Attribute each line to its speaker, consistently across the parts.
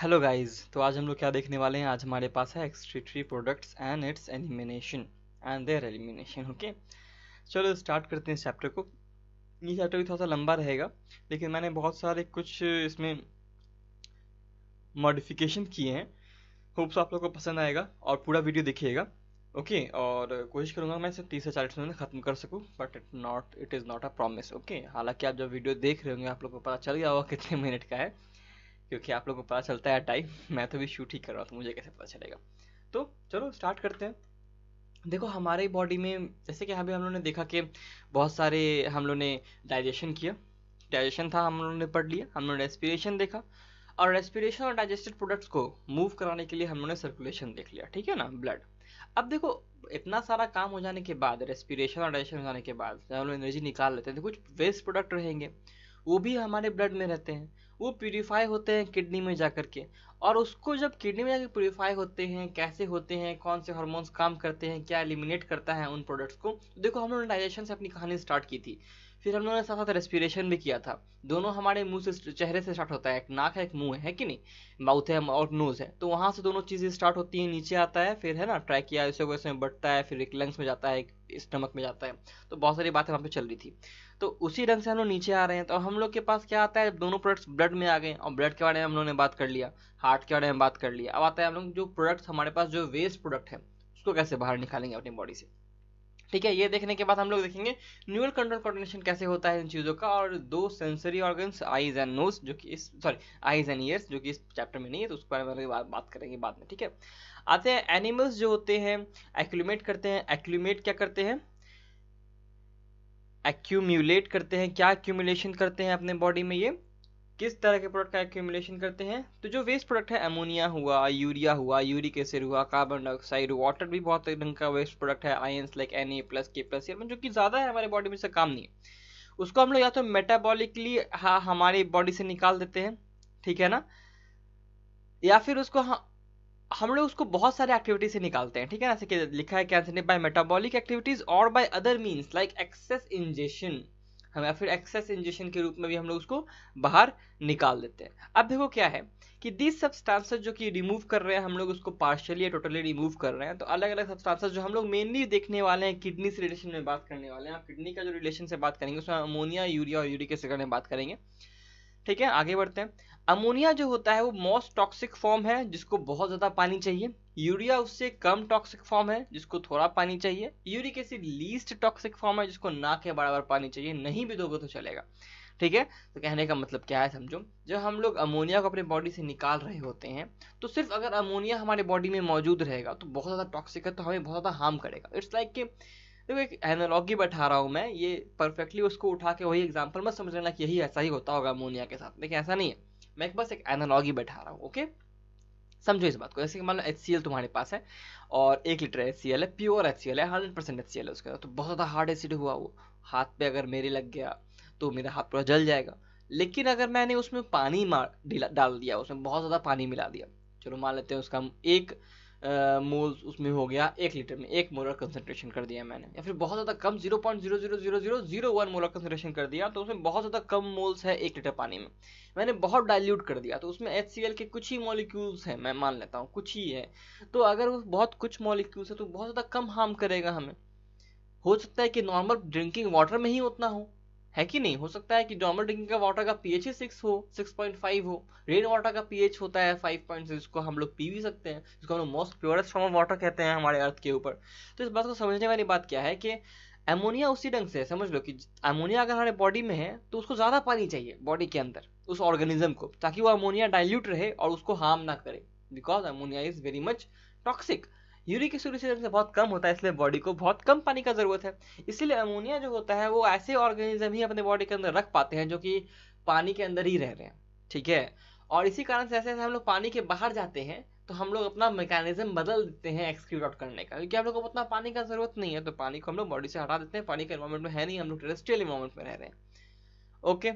Speaker 1: Hello guys तो आज हम लोग क्या देखने वाले हैं आज हमारे पास है excretory products and its elimination and their elimination okay चलो स्टार्ट करते हैं इस चैप्टर को ये चैप्टर भी थोड़ा सा लंबा रहेगा लेकिन मैंने बहुत सारे कुछ इसमें मॉडिफिकेशन किए हैं होप्स आप लोग को पसंद आएगा और पूरा वीडियो देखिएगा ओके और कोशिश करूँगा मैं इसे तीस से चालीस मिनट में ख़त्म कर सकूँ but it not it is not a promise okay हालांकि आप जब वीडियो देख रहे होंगे आप लोग को पता चल गया होगा कितने मिनट का है क्योंकि आप लोगों को पता चलता है टाइम मैं तो भी शूट ही कर रहा था मुझे कैसे पता चलेगा तो चलो स्टार्ट करते हैं देखो हमारे बॉडी में जैसे कि अभी हम लोगों ने देखा कि बहुत सारे हम लोगों ने डाइजेशन किया डाइजेशन था हम लोगों ने पढ़ लिया हम लोगों ने रेस्पिरेशन देखा और रेस्पिरेशन और डाइजेस्टेड प्रोडक्ट्स को मूव कराने के लिए हम लोगों ने सर्कुलेशन देख लिया ठीक है ना ब्लड अब देखो इतना सारा काम हो जाने के बाद रेस्पिरेशन और डाइजेशन हो जाने के बाद हम लोग एनर्जी निकाल लेते हैं तो कुछ वेस्ट प्रोडक्ट रहेंगे वो भी हमारे ब्लड में रहते हैं वो प्योरीफाई होते हैं किडनी में जा कर के और उसको जब किडनी में जाकर प्योरीफाई होते हैं कैसे होते हैं कौन से हार्मोन्स काम करते हैं क्या एलिमिनेट करता है उन प्रोडक्ट्स को देखो हम लोग डाइजेशन से अपनी कहानी स्टार्ट की थी फिर हम लोगों ने साथ साथ रेस्पिरेशन भी किया था दोनों हमारे मुंह से चेहरे से स्टार्ट होता है एक नाक है एक मुंह है, कि नहीं माउथ है और नोज है तो वहाँ से दोनों चीज़ें स्टार्ट होती हैं नीचे आता है फिर है ना ट्राई किया इसे वैसे में बढ़ता है फिर एक लंग्स में जाता है एक स्टमक में जाता है तो बहुत सारी बातें वहाँ पे चल रही थी तो उसी ढंग से हम लोग नीचे आ रहे हैं तो हम लोग के पास क्या आता है दोनों प्रोडक्ट्स ब्लड में आ गए और ब्लड के बारे में हम लोगों ने बात कर लिया हार्ट के बारे में बात कर लिया अब आता है हम लोग जो प्रोडक्ट्स हमारे पास जो वेस्ट प्रोडक्ट है उसको कैसे बाहर निकालेंगे अपनी बॉडी से ठीक है ये देखने के बाद हम लोग देखेंगे न्यूरल कंट्रोल कोऑर्डिनेशन कैसे होता है इन चीज़ों का और दो sensory organs eyes and nose जो कि इस सॉरी आईज एंड ईयर्स जो कि इस चैप्टर में नहीं है तो उसके बारे में बात करेंगे बाद में ठीक है आते हैं एनिमल्स जो होते हैं एक्यूमेट करते हैं एक्यूमेट क्या करते हैं एक्यूम्यूलेट करते हैं क्या एक्यूमुलेशन करते हैं अपने बॉडी में ये किस तरह के प्रोडक्ट का एक्यूमुलेशन करते हैं तो जो वेस्ट प्रोडक्ट है अमोनिया हुआ यूरिया हुआ यूरिक एसिड हुआ कार्बन डाइऑक्साइड वाटर भी बहुत ढंग का वेस्ट प्रोडक्ट है ions like N A plus K plus जो कि ज़्यादा है हमारे बॉडी में से काम नहीं है उसको हम लोग या तो मेटाबॉलिकली हाँ हमारे बॉडी से निकाल देते हैं ठीक है ना या फिर उसको हाँ हम लोग उसको बहुत सारे एक्टिविटीज से निकालते हैं ठीक है ना जैसे लिखा है कैंसर बाय मेटाबॉलिक एक्टिविटीज और by other means like excess ingestion हम या फिर एक्सेस इंजेक्शन के रूप में भी हम लोग उसको बाहर निकाल देते हैं अब देखो क्या है कि दिस सब्सटेंसेस जो कि रिमूव कर रहे हैं हम लोग उसको पार्शियली या टोटली रिमूव कर रहे हैं तो अलग अलग सब्सटेंसेस जो हम लोग मेनली देखने वाले हैं किडनी से रिलेशन में बात करने वाले हैं आप किडनी का जो रिलेशन से बात करेंगे उसमें अमोनिया यूरिया और यूरिक एसिड में बात करेंगे ठीक है आगे बढ़ते हैं अमोनिया जो होता है वो मोस्ट टॉक्सिक फॉर्म है जिसको बहुत ज़्यादा पानी चाहिए यूरिया उससे कम टॉक्सिक फॉर्म है जिसको थोड़ा पानी चाहिए uric acid least toxic form है जिसको ना के बराबर पानी चाहिए नहीं भी दोगे तो चलेगा ठीक है तो कहने का मतलब क्या है समझो जब हम लोग अमोनिया को अपने बॉडी से निकाल रहे होते हैं तो सिर्फ अगर अमोनिया हमारे बॉडी में मौजूद रहेगा तो बहुत ज़्यादा टॉक्सिक है तो हमें बहुत ज़्यादा हार्म करेगा इट्स लाइक कि देखो एक एनोलॉगी बैठा रहा हूँ मैं ये परफेक्टली उसको उठा के वही एग्जाम्पल मत समझ लेना कि यही ऐसा ही होता होगा अमोनिया के साथ लेकिन ऐसा नहीं है मैं बस एक एनालॉगी बैठा रहा हूँ ओके समझो इस बात को जैसे कि मान लो एच तुम्हारे पास है और एक लीटर एच है प्योर एच है हंड्रेड परसेंट एच है उसका तो बहुत ज़्यादा हार्ड एसिड हुआ वो हाथ पे अगर मेरे लग गया तो मेरा हाथ पूरा जल जाएगा लेकिन अगर मैंने उसमें पानी मार डाल दिया उसमें बहुत ज़्यादा पानी मिला दिया चलो मान लेते हैं उसका हम एक मोल्स उसमें हो गया एक लीटर में एक मोलर कंसनट्रेशन कर दिया मैंने या फिर बहुत ज़्यादा कम zero point zero zero zero zero zero one molar concentration कर दिया तो उसमें बहुत ज़्यादा कम मोल्स है एक लीटर पानी में मैंने बहुत डाइल्यूट कर दिया तो उसमें एच के कुछ ही मॉलिक्यूल्स हैं मैं मान लेता हूँ कुछ ही है तो अगर वो बहुत कुछ मॉलिक्यूल्स है तो बहुत ज़्यादा कम हार्म करेगा हमें हो सकता है कि नॉर्मल ड्रिंकिंग वाटर में ही उतना हो है कि नहीं हो सकता है कि नॉर्मल ड्रिंकिंग का वाटर का पीएच ही सिक्स हो सिक्स पॉइंट फाइव हो रेन वाटर का पीएच होता है फाइव पॉइंट सिक्स को हम लोग पी भी सकते हैं जिसको हम लोग most purest form of water कहते हैं हमारे अर्थ के ऊपर तो इस बात को समझने वाली बात क्या है कि अमोनिया उसी ढंग से समझ लो कि अमोनिया अगर हमारे बॉडी में है तो उसको ज़्यादा पानी चाहिए बॉडी के अंदर उस ऑर्गेनिज्म को ताकि वो अमोनिया डाइल्यूट रहे और उसको हार्म ना करे because ammonia is very much toxic uric acid से बहुत कम होता है इसलिए बॉडी को बहुत कम पानी का जरूरत है इसीलिए अमोनिया जो होता है वो ऐसे ऑर्गेनिज्म ही अपने बॉडी के अंदर रख पाते हैं जो कि पानी के अंदर ही रह रहे हैं ठीक है और इसी कारण से ऐसे ऐसे हम लोग पानी के बाहर जाते हैं तो हम लोग अपना मैकेनिज्म बदल देते हैं एक्सक्यूट आउट करने का क्योंकि हम लोग को उतना पानी का जरूरत नहीं है तो पानी को हम लोग बॉडी से हटा देते हैं पानी के इन्वायरमेंट में है नहीं हम लोग टेरेस्ट्रियल इन्वायरमेंट में रह रहे हैं ओके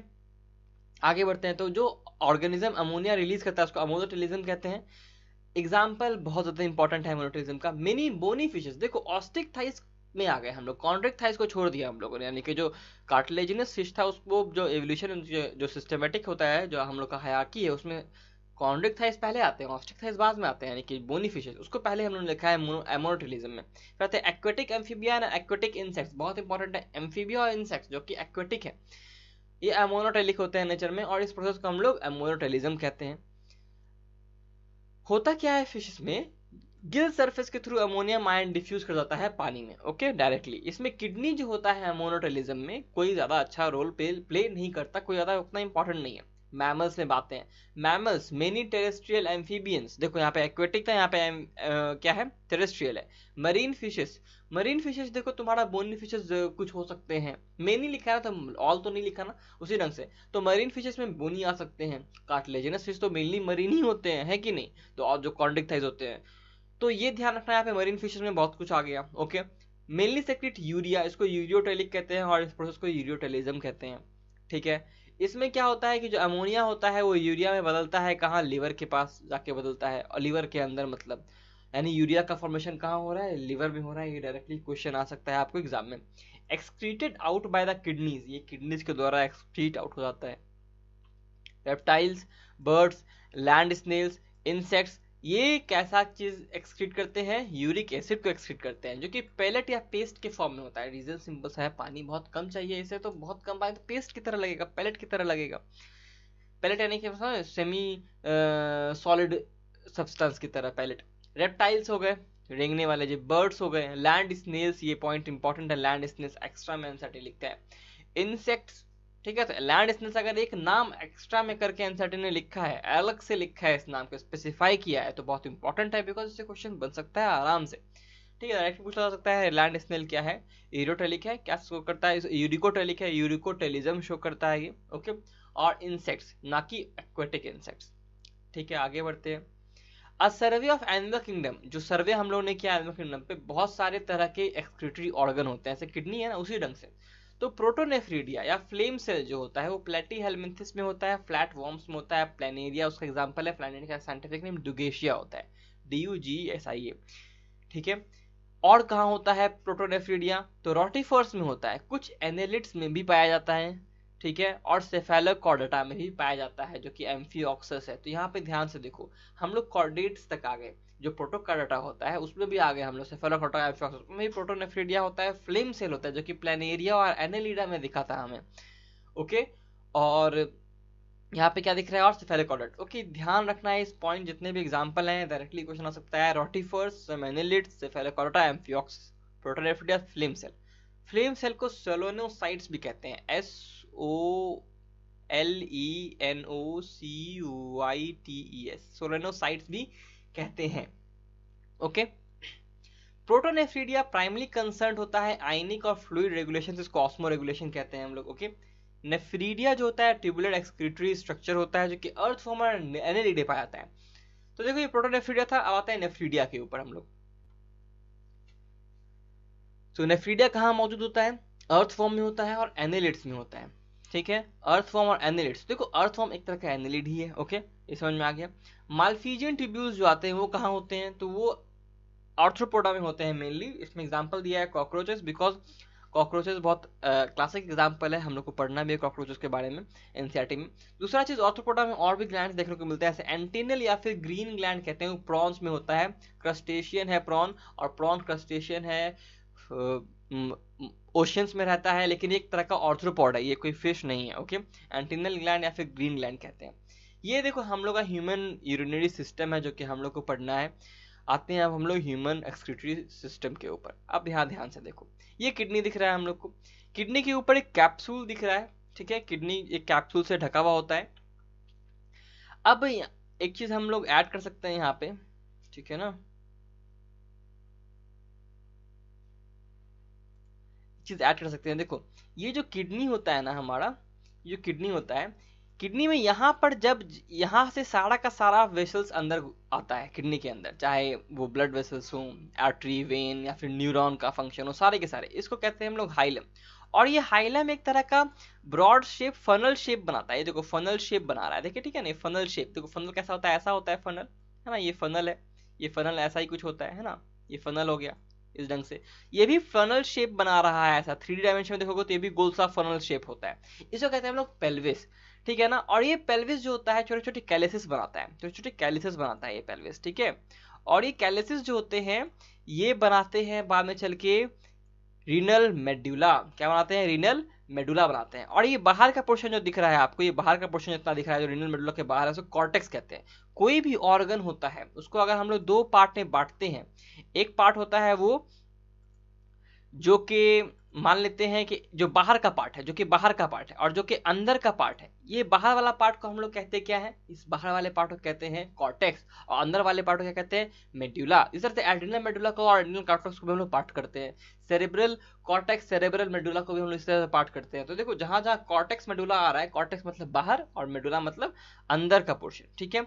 Speaker 1: आगे बढ़ते हैं तो जो ऑर्गेनिज्म अमोनिया रिलीज करता है उसको अमोनोटेलिज्म कहते हैं एग्जाम्पल बहुत ज़्यादा इंपॉर्टेंट है मोनोटिज्म का मिनी बोनी फिशेज देखो ऑस्टिक थाइस में आ गए हम लोग कॉन्ट्रेक्ट थाइस को छोड़ दिया हम लोगों ने यानी कि जो कार्टिलेजिनस फिश था उसको जो एवोल्यूशन जो सिस्टमेटिक होता है जो हम लोग का हयाकी है उसमें कॉन्ड्रिक थाइस पहले आते हैं ऑस्टिक थाइस बाद में आते हैं यानी कि बोनी फिशेज उसको पहले हम लोगों ने लिखा है एमोनोटिलिज्म में फिर आते हैं aquatic amphibia and aquatic insects बहुत इंपॉर्टेंट है एम्फीबिया और इंसेक्ट्स जो कि एक्वेटिक है ये एमोनोटेलिक होते हैं नेचर में और इस प्रोसेस को हम लोग एमोनोटेलिज्म कहते हैं होता क्या है फिशेस में गिल सरफेस के थ्रू अमोनियम आयन डिफ्यूज कर जाता है पानी में ओके डायरेक्टली इसमें किडनी जो होता है अमोनोटेलिज्म में कोई ज़्यादा अच्छा रोल प्ले नहीं करता कोई ज़्यादा उतना इंपॉर्टेंट नहीं है मैमल्स में बातें हैं मैमल्स मेनी टेरेस्ट्रियल एम्फीबियंस देखो यहाँ पे एक्वेटिक था यहाँ पे आ, क्या है टेरेस्ट्रियल है मरीन फिशेस मरीन फिशेस देखो तुम्हारा बोनी फिशेस कुछ हो सकते हैं मेनी लिखा है तो ऑल तो नहीं लिखा ना उसी ढंग से तो मरीन फिशेस में बोनी आ सकते हैं कार्टिलेजनस फिश तो मेनली मरीन ही होते हैं है कि नहीं तो और जो कॉन्डिक्थाइज होते हैं तो ये ध्यान रखना यहाँ पे मरीन फिशेस में बहुत कुछ आ गया ओके मेनली सेक्रेट यूरिया इसको यूरियोटेलिक कहते हैं और इस प्रोसेस को यूरियोटेलिज्म कहते हैं ठीक है इसमें क्या होता है कि जो अमोनिया होता है वो यूरिया में बदलता है कहाँ लीवर के पास जाके बदलता है और लीवर के अंदर मतलब यानी यूरिया का फॉर्मेशन कहाँ हो रहा है लीवर में हो रहा है ये डायरेक्टली क्वेश्चन आ सकता है आपको एग्जाम में excreted out by the kidneys ये किडनीज के द्वारा एक्सक्रीट आउट हो जाता है reptiles birds land snails insects ये कैसा चीज़ एक्सक्रीट करते हैं यूरिक एसिड को एक्सक्रीट करते हैं जो कि पैलेट या पेस्ट के फॉर्म में होता है रीज़न सिंपल सा है पानी बहुत कम चाहिए इसे तो बहुत कम पानी तो पेस्ट की तरह लगेगा पैलेट की तरह लगेगा पैलेट यानी कि सेमी सॉलिड सब्सटेंस की तरह पैलेट रेप्टाइल्स हो गए रेंगने वाले जो बर्ड्स हो गए लैंड स्नेल्स ये पॉइंट इंपॉर्टेंट है लैंड स्नेल्स एक्स्ट्रा मैं लिखता है इंसेक्ट्स ठीक है तो लैंड अगर एक नाम एक्स्ट्रा में करके एनसीटी ने लिखा है अलग से लिखा है इस नाम को स्पेसिफाई किया है तो बहुत इंपॉर्टेंट है बिकॉज इससे क्वेश्चन बन सकता है आराम से ठीक है डायरेक्ट पूछा जा सकता है लैंड स्नेल क्या है यूरोटेलिक है क्या शो करता है यूरिकोटेलिक है यूरिकोटेलिज्म शो करता है ये ओके और इंसेक्ट्स ना कि एक्वेटिक इंसेक्ट्स ठीक है आगे बढ़ते हैं a survey of animal kingdom जो सर्वे हम लोगों ने किया एनिमल किंगडम पे बहुत सारे तरह के एक्सक्रिटरी ऑर्गन होते हैं ऐसे किडनी है ना उसी ढंग से तो प्रोटोनेफ्रीडिया या फ्लेम सेल जो होता है वो प्लेटी हेलमिथिस में होता है फ्लैट वॉर्म्स में होता है प्लेनेरिया उसका एग्जाम्पल है प्लेनेरिया का साइंटिफिक नेम डुगेशिया होता है D U G S I A ठीक है और कहाँ होता है प्रोटोनेफ्रीडिया तो रोटीफर्स में होता है कुछ एनेलिट्स में भी पाया जाता है ठीक है और सेफेलोकॉर्डेटा में भी पाया जाता है जो कि एम्फीऑक्सस है तो यहाँ पे ध्यान से देखो हम लोग कॉर्डेट्स तक आ गए जो प्रोटोकार अटैक होता है उसमें भी आ गए हम लोग सेफेलोकोटा उसमें भी प्रोटो प्रोटोनेफ्रीडिया होता है फ्लेम सेल होता है जो कि प्लेनेरिया और एनेलिडा में दिखा था हमें ओके और यहाँ पे क्या दिख रहा है और सेफेलोकॉडट ओके ध्यान रखना है इस पॉइंट जितने भी एग्जाम्पल हैं डायरेक्टली क्वेश्चन आ सकता है rotifers some annelid cephalochordata amphioxus protonephridia flame cell flame cell को सोलोनोसाइट्स भी कहते हैं S O L E N O C U I T E S solenocytes भी कहते हैं ओके प्रोटोनेफ्रीडिया प्राइमरी कंसर्न होता है आइनिक और फ्लूड रेगुलेशन इसको ऑस्मो रेगुलेशन कहते हैं हम लोग ओके नेफ्रीडिया जो होता है ट्यूबुलर एक्सक्रीटरी स्ट्रक्चर होता है जो कि अर्थ फॉर्म और एनेलिडे पाया जाता है तो देखो ये प्रोटोनेफ्रीडिया था अब आता है नेफ्रीडिया के ऊपर हम लोग तो नेफ्रीडिया कहाँ मौजूद होता है अर्थ फॉर्म में होता है और एनेलिड्स में होता है ठीक है अर्थ फॉर्म और एनिलिड्स देखो अर्थ फॉर्म एक तरह का एनिलिड ही है ओके ये समझ में आ गया मालफीजियन ट्रिब्यूल जो आते हैं वो कहाँ होते हैं तो वो आर्थ्रोपोडा में होते हैं मेनली इसमें एग्जाम्पल दिया है कॉकरोचेस बिकॉज कॉकरोचेस बहुत क्लासिक uh, एग्जाम्पल है हम लोग को पढ़ना भी है कॉकरोचेस के बारे में एनसीआरटी e में दूसरा चीज ऑर्थोपोडा में और भी ग्लैंड देखने को मिलता है ऐसे एंटीनल या फिर ग्रीन ग्लैंड कहते हैं प्रॉन्स में होता है क्रस्टेशियन है प्रॉन और प्रॉन क्रस्टेशियन है ओशियंस में रहता है लेकिन एक तरह का ऑर्थ्रोपॉड है ये कोई फिश नहीं है ओके एंटीनल ग्लैंड या फिर ग्रीन ग्लैंड कहते हैं ये देखो हम लोग का ह्यूमन यूरिनरी सिस्टम है जो कि हम लोग को पढ़ना है आते हैं अब हम लोग ह्यूमन एक्सक्रिटरी सिस्टम के ऊपर अब यहाँ ध्यान से देखो ये किडनी दिख रहा है हम लोग को किडनी के ऊपर एक कैप्सूल दिख रहा है ठीक है किडनी एक कैप्सूल से ढका हुआ होता है अब एक चीज़ हम लोग ऐड कर सकते हैं यहाँ पे ठीक है ना चीज़ ऐड कर सकते हैं देखो ये जो किडनी होता है ना हमारा जो किडनी होता है किडनी में यहाँ पर जब यहाँ से सारा का सारा वेसल्स अंदर आता है किडनी के अंदर चाहे वो ब्लड वेसल्स हो आर्टरी वेन या फिर न्यूरॉन का फंक्शन हो सारे के सारे इसको कहते हैं हम लोग हाइलम और ये हाइलम एक तरह का ब्रॉड शेप फनल शेप बनाता है ये देखो फनल शेप बना रहा है देखिए ठीक है ना फनल शेप देखो फनल कैसा होता है ऐसा होता है फनल है ना ये फनल है ये फनल ऐसा ही कुछ होता है है ना ये फनल हो गया इस ढंग से ये भी फनल शेप बना रहा है ऐसा थ्री डायमेंशन में देखोगे तो ये भी गोल सा फनल शेप होता है इसको कहते हैं हम लोग पेल्विस ठीक है ना और ये पेल्विस जो होता है छोटे छोटे कैलेसिस बनाता है छोटे छोटे कैलेसिस बनाता है ये पेल्विस ठीक है और ये कैलेसिस जो होते हैं ये बनाते हैं बाद में चल के रीनल मेड्यूला क्या बनाते हैं रीनल मेडुला बनाते हैं और ये बाहर का पोर्शन जो दिख रहा है आपको ये बाहर का पोर्शन जितना दिख रहा है जो रिनल मेडुला के बाहर है उसको कॉर्टेक्स कहते हैं कोई भी ऑर्गन होता है उसको अगर हम लोग दो पार्ट में बांटते हैं एक पार्ट होता है वो जो कि मान लेते हैं कि जो बाहर का पार्ट है जो कि बाहर का पार्ट है और जो कि अंदर का पार्ट है ये बाहर वाला पार्ट को हम लोग कहते क्या है इस बाहर वाले पार्ट को कहते हैं कॉर्टेक्स और अंदर वाले पार्ट को क्या कहते हैं मेड्यूला इस तरह से एडिनल मेडुला को और एडिनल कॉर्टेक्स को भी हम लोग पार्ट करते हैं सेरेब्रल कॉर्टेक्स सेरेब्रल मेडुला को भी हम लोग इस तरह से पार्ट करते हैं तो देखो जहां जहां कॉर्टेक्स मेडुला आ रहा है कॉर्टेक्स मतलब बाहर और मेडुला मतलब अंदर का पोर्शन ठीक है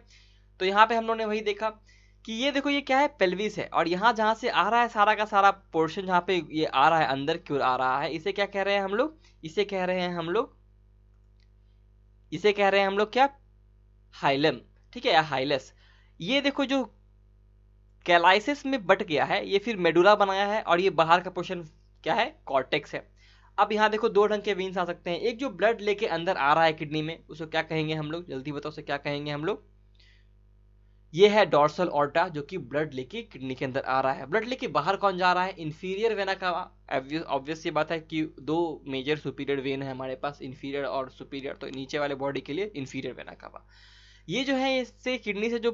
Speaker 1: तो यहाँ पे हम लोग ने वही देखा कि ये देखो ये क्या है पेल्विस है और यहाँ जहाँ से आ रहा है सारा का सारा पोर्शन जहाँ पे ये आ रहा है अंदर की ओर आ रहा है इसे क्या कह रहे हैं हम लोग इसे कह रहे हैं हम लोग इसे कह रहे हैं हम लोग क्या हाइलम ठीक है या हाइलस ये देखो जो कैलाइसिस में बट गया है ये फिर मेडुला बनाया है और ये बाहर का पोर्शन क्या है कॉर्टेक्स है अब यहाँ देखो दो ढंग के वीन्स आ सकते हैं एक जो ब्लड लेके अंदर आ रहा है किडनी में उसको क्या कहेंगे हम लोग जल्दी बताओ उसे क्या कहेंगे हम लोग ये है डॉर्सल ऑर्टा जो कि ब्लड लेके किडनी के अंदर आ रहा है ब्लड लेके बाहर कौन जा रहा है इन्फीरियर वेना का ऑब्वियस ये बात है कि दो मेजर सुपीरियर वेन है हमारे पास इन्फीरियर और सुपीरियर तो नीचे वाले बॉडी के लिए इन्फीरियर वेना का ये जो है इससे किडनी से जो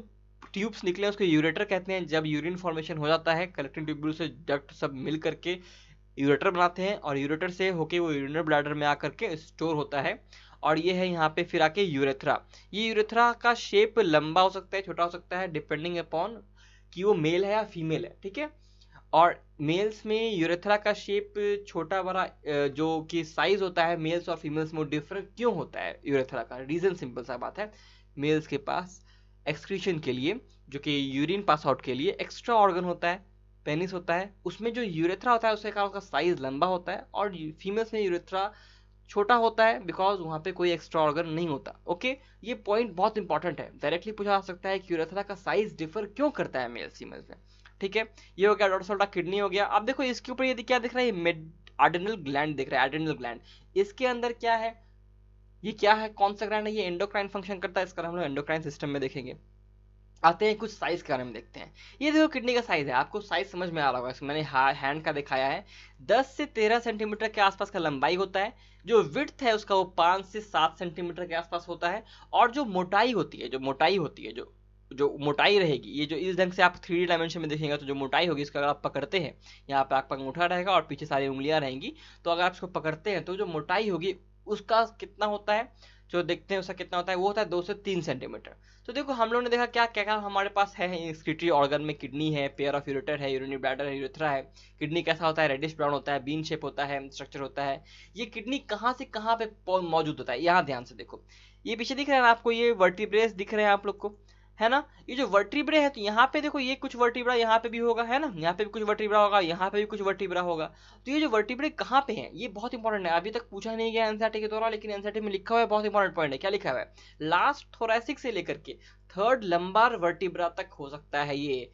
Speaker 1: ट्यूब्स निकले उसको यूरेटर कहते हैं जब यूरिन फॉर्मेशन हो जाता है कलेक्टिंग ट्यूब से डक्ट सब मिल करके यूरेटर बनाते हैं और यूरेटर से होके वो यूरिनर ब्लैडर में आकर के स्टोर होता है और ये है यहाँ पे फिर आके यूरेथ्रा ये यूरेथ्रा का शेप लंबा हो सकता है छोटा हो सकता है डिपेंडिंग अपॉन कि वो मेल है या फीमेल है ठीक है और मेल्स में यूरेथ्रा का शेप छोटा बड़ा जो कि साइज होता है मेल्स और फीमेल्स में डिफरेंट क्यों होता है यूरेथ्रा का रीजन सिंपल सा बात है मेल्स के पास एक्सक्रीशन के लिए जो कि यूरिन पास आउट के लिए एक्स्ट्रा ऑर्गन होता है पेनिस होता है उसमें जो यूरेथ्रा होता है उसके कारण उसका साइज लंबा होता है और फीमेल्स में यूरेथ्रा छोटा होता है बिकॉज वहाँ पे कोई एक्स्ट्रा ऑर्गन नहीं होता ओके ये पॉइंट बहुत इंपॉर्टेंट है डायरेक्टली पूछा जा सकता है कि यूरेथ्रा का साइज डिफर क्यों करता है मेल सीमेल में ठीक है ये हो गया डॉटोसोल्टा किडनी हो गया अब देखो इसके ऊपर यदि क्या दिख रहा है मिड आर्डिनल ग्लैंड दिख रहा है आर्डिनल ग्लैंड इसके अंदर क्या है ये क्या है कौन सा ग्लैंड है ये एंडोक्राइन फंक्शन करता है इसका हम लोग एंडोक्राइन सिस्टम में देखेंगे आते हैं कुछ साइज के बारे में देखते हैं ये देखो किडनी का साइज है आपको साइज समझ में आ रहा होगा मैंने हैंड का दिखाया है 10 से 13 सेंटीमीटर के आसपास का लंबाई होता है जो विथ है उसका वो 5 से 7 सेंटीमीटर के आसपास होता है और जो मोटाई होती है जो मोटाई होती है जो जो मोटाई रहेगी ये जो इस ढंग से आप थ्री डायमेंशन में देखेंगे तो जो मोटाई होगी इसको अगर आप पकड़ते हैं यहाँ पे आपका अंगूठा रहेगा और पीछे सारी उंगलियां रहेंगी तो अगर आप इसको पकड़ते हैं तो जो मोटाई होगी उसका कितना होता है जो देखते हैं उसका कितना होता है वो होता है दो से तीन सेंटीमीटर तो देखो हम लोग ने देखा क्या क्या क्या हमारे पास है एक्सक्रीटरी ऑर्गन में किडनी है पेयर ऑफ यूरेटर है यूरिनी ब्लैडर है यूरेथ्रा है किडनी कैसा होता है रेडिश ब्राउन होता है बीन शेप होता है स्ट्रक्चर होता है ये किडनी कहाँ से कहाँ पे मौजूद होता है यहाँ ध्यान से देखो ये पीछे दिख रहे हैं आपको ये वर्टिब्रेस दिख रहे हैं आप लोग को है ना ये जो वर्टिब्रे है तो यहाँ पे देखो ये कुछ वर्टिब्रा यहाँ पे भी होगा है ना यहाँ पे भी कुछ वर्टिब्रा होगा यहाँ पे भी कुछ वर्टिब्रा होगा तो ये जो वर्टिब्रे कहाँ पे है ये बहुत इंपॉर्टेंट है अभी तक पूछा नहीं गया एनसीआरटी के द्वारा लेकिन एनसीआरटी में लिखा हुआ है बहुत इंपॉर्टेंट पॉइंट है क्या लिखा हुआ है लास्ट थोरासिक से लेकर के थर्ड लंबार वर्टिब्रा तक हो सकता है ये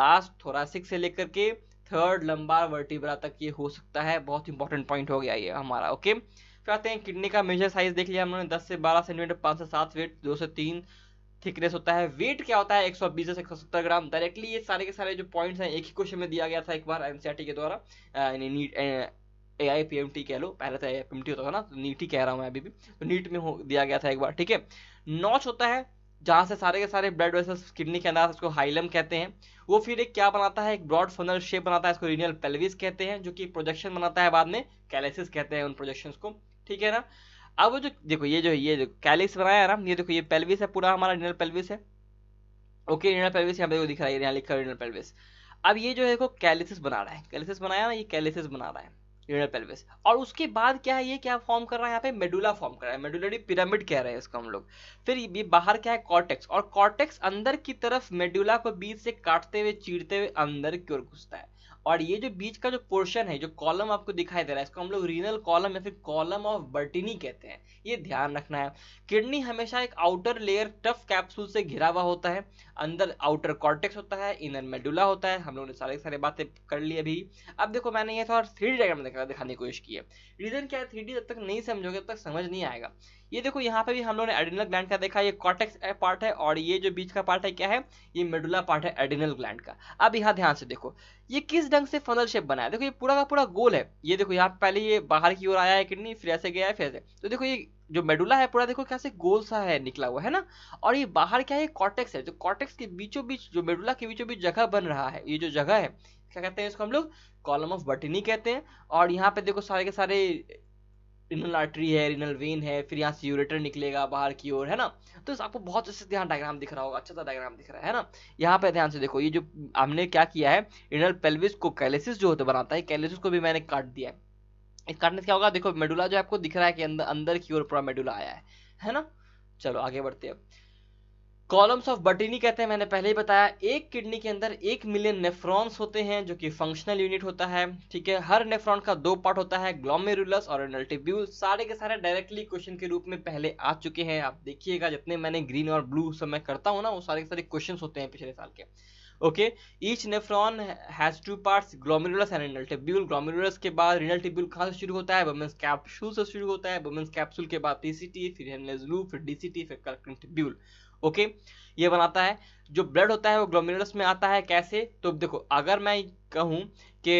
Speaker 1: लास्ट थोरासिक से लेकर के थर्ड लंबार वर्टिब्रा तक ये हो सकता है बहुत इंपॉर्टेंट पॉइंट हो गया ये हमारा ओके फिर आते हैं किडनी का मेजर साइज देख लिया हमने दस से बारह सेंटीमीटर पाँच से सात फीट दो से तीन थिकनेस होता है वेट क्या होता है 120 से 170 ग्राम डायरेक्टली ये सारे के सारे जो पॉइंट्स हैं एक ही क्वेश्चन में दिया गया था एक बार एनसीईआरटी के द्वारा A I P M T कह लो पहले तो A I P M T होता था ना तो नीट ही कह रहा हूँ मैं अभी भी तो नीट में हो दिया गया था एक बार ठीक है नॉच होता है जहाँ से सारे के सारे ब्लड वेसल्स किडनी के अंदर उसको हाइलम कहते हैं वो फिर एक क्या बनाता है एक ब्रॉड फनल शेप बनाता है इसको रीनियल पेल्विस कहते हैं जो कि प्रोजेक्शन बनाता है बाद में कैलेसिस कहते हैं उन प्रोजेक्शन को ठीक है ना अब वो जो देखो ये जो ये जो कैलिक्स बनाया है ना ये देखो ये पेल्विस है पूरा हमारा रिनल पेल्विस है ओके रिनल पेल्विस यहाँ पे दिख रहा है यहाँ लिखा है रिनल पेल्विस अब ये जो है को कैलिसिस बना रहा है कैलिसिस बनाया ना ये कैलिसिस बना रहा है रिनल पेल्विस और उसके बाद क्या है ये क्या फॉर्म कर रहा है यहाँ पे मेडुला फॉर्म कर रहा है मेडुलरी पिरामिड कह रहे हैं इसको हम लोग फिर ये बाहर क्या है कॉर्टेक्स और कॉर्टेक्स अंदर की तरफ मेडुला को बीच से काटते हुए चीरते हुए अंदर की ओर घुसता है और ये जो बीच का जो पोर्शन है जो कॉलम आपको दिखाई दे रहा है इसको हम लोग रीनल कॉलम या फिर कॉलम ऑफ बर्टिनी कहते हैं ये ध्यान रखना है किडनी हमेशा एक आउटर लेयर टफ कैप्सूल से घिरा हुआ होता है अंदर आउटर कॉर्टेक्स होता है इनर मेडुला होता है हम लोगों ने सारे सारे बातें कर ली अभी अब देखो मैंने ये थोड़ा थ्री डी डायग्राम दिखाने की कोशिश की है रीजन क्या है थ्री जब तक नहीं समझोगे तब तक समझ नहीं आएगा ये देखो यहाँ पे भी हम लोगों ने एडिनल ग्लैंड का देखा ये कॉटेक्स पार्ट है और ये जो बीच का पार्ट है क्या है ये मेडुला पार्ट है एडिनल ग्लैंड का अब यहाँ ध्यान से देखो ये किस ढंग से फनल शेप बनाया देखो ये पूरा का पूरा गोल है ये देखो यहाँ पहले ये बाहर की ओर आया है किडनी फिर ऐसे गया है फिर ऐसे तो देखो ये जो मेडुला है पूरा देखो कैसे गोल सा है निकला हुआ है ना और ये बाहर क्या है कॉटेक्स है तो जो कॉटेक्स के बीचों बीच जो मेडुला के बीचों बीच जगह बन रहा है ये जो जगह है क्या कहते हैं इसको हम लोग कॉलम ऑफ बटनी कहते हैं और यहाँ पे देखो सारे के सारे रिनल आर्टरी है रिनल वेन है फिर यहाँ से यूरेटर निकलेगा बाहर की ओर है ना तो आपको बहुत अच्छे से ध्यान डायग्राम दिख रहा होगा अच्छा सा डायग्राम दिख रहा है ना यहाँ पे ध्यान से देखो ये जो हमने क्या किया है रिनल पेल्विस को कैलेसिस जो होता बनाता है कैलेसिस को भी मैंने काट दिया है इस काटने से क्या होगा देखो मेडुला जो आपको दिख रहा है कि अंदर अंदर की ओर पूरा मेडुला आया है है ना चलो आगे बढ़ते हैं कॉलम्स ऑफ बटनी कहते हैं मैंने पहले ही बताया एक किडनी के अंदर एक मिलियन नेफ्रॉन्स होते हैं जो कि फंक्शनल यूनिट होता है ठीक है हर नेफ्रॉन का दो पार्ट होता है ग्लोमेरुलस और एनल्टिब्यूल सारे के सारे डायरेक्टली क्वेश्चन के रूप में पहले आ चुके हैं आप देखिएगा जितने मैंने ग्रीन और ब्लू सब मैं करता हूँ ना वो सारे के सारे क्वेश्चन होते हैं पिछले साल के okay each nephron has two parts glomerulus and renal glomerulus के बाद रिनल टिब्यूल कहाँ से शुरू होता है वुमेंस कैप्सूल से शुरू होता है वुमेंस कैप्सूल के बाद पीसीटी फिर हेनलेज लूप फिर डीसीटी फिर कलेक्टिंग टिब्यूल ओके ये बनाता है जो ब्लड होता है वो ग्लोमेरुलस में आता है कैसे तो देखो अगर मैं कहूँ कि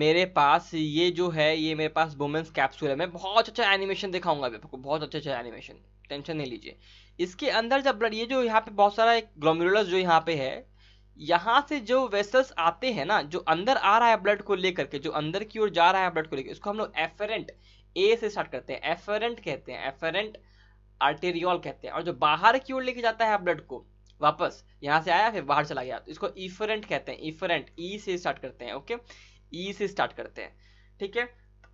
Speaker 1: मेरे पास ये जो है ये मेरे पास वोमेंस कैप्सूल है मैं बहुत अच्छा एनिमेशन दिखाऊंगा अभी आपको बहुत अच्छा अच्छा एनिमेशन टेंशन नहीं लीजिए इसके अंदर जब ब्लड ये जो यहाँ पे बहुत सारा एक ग्लोमेरुलस जो यहाँ पे है यहाँ से जो वेसल्स आते हैं ना जो अंदर आ रहा है ब्लड को लेकर के जो अंदर की ओर जा रहा है ब्लड को लेकर इसको हम लोग एफरेंट ए से स्टार्ट करते हैं एफरेंट कहते हैं एफरेंट आर्टेरियोल कहते हैं और जो बाहर की ओर लेके जाता है ब्लड को वापस यहाँ से आया फिर बाहर चला गया तो इसको इफरेंट कहते हैं इफरेंट ई e से स्टार्ट करते हैं ओके ई e से स्टार्ट करते हैं ठीक है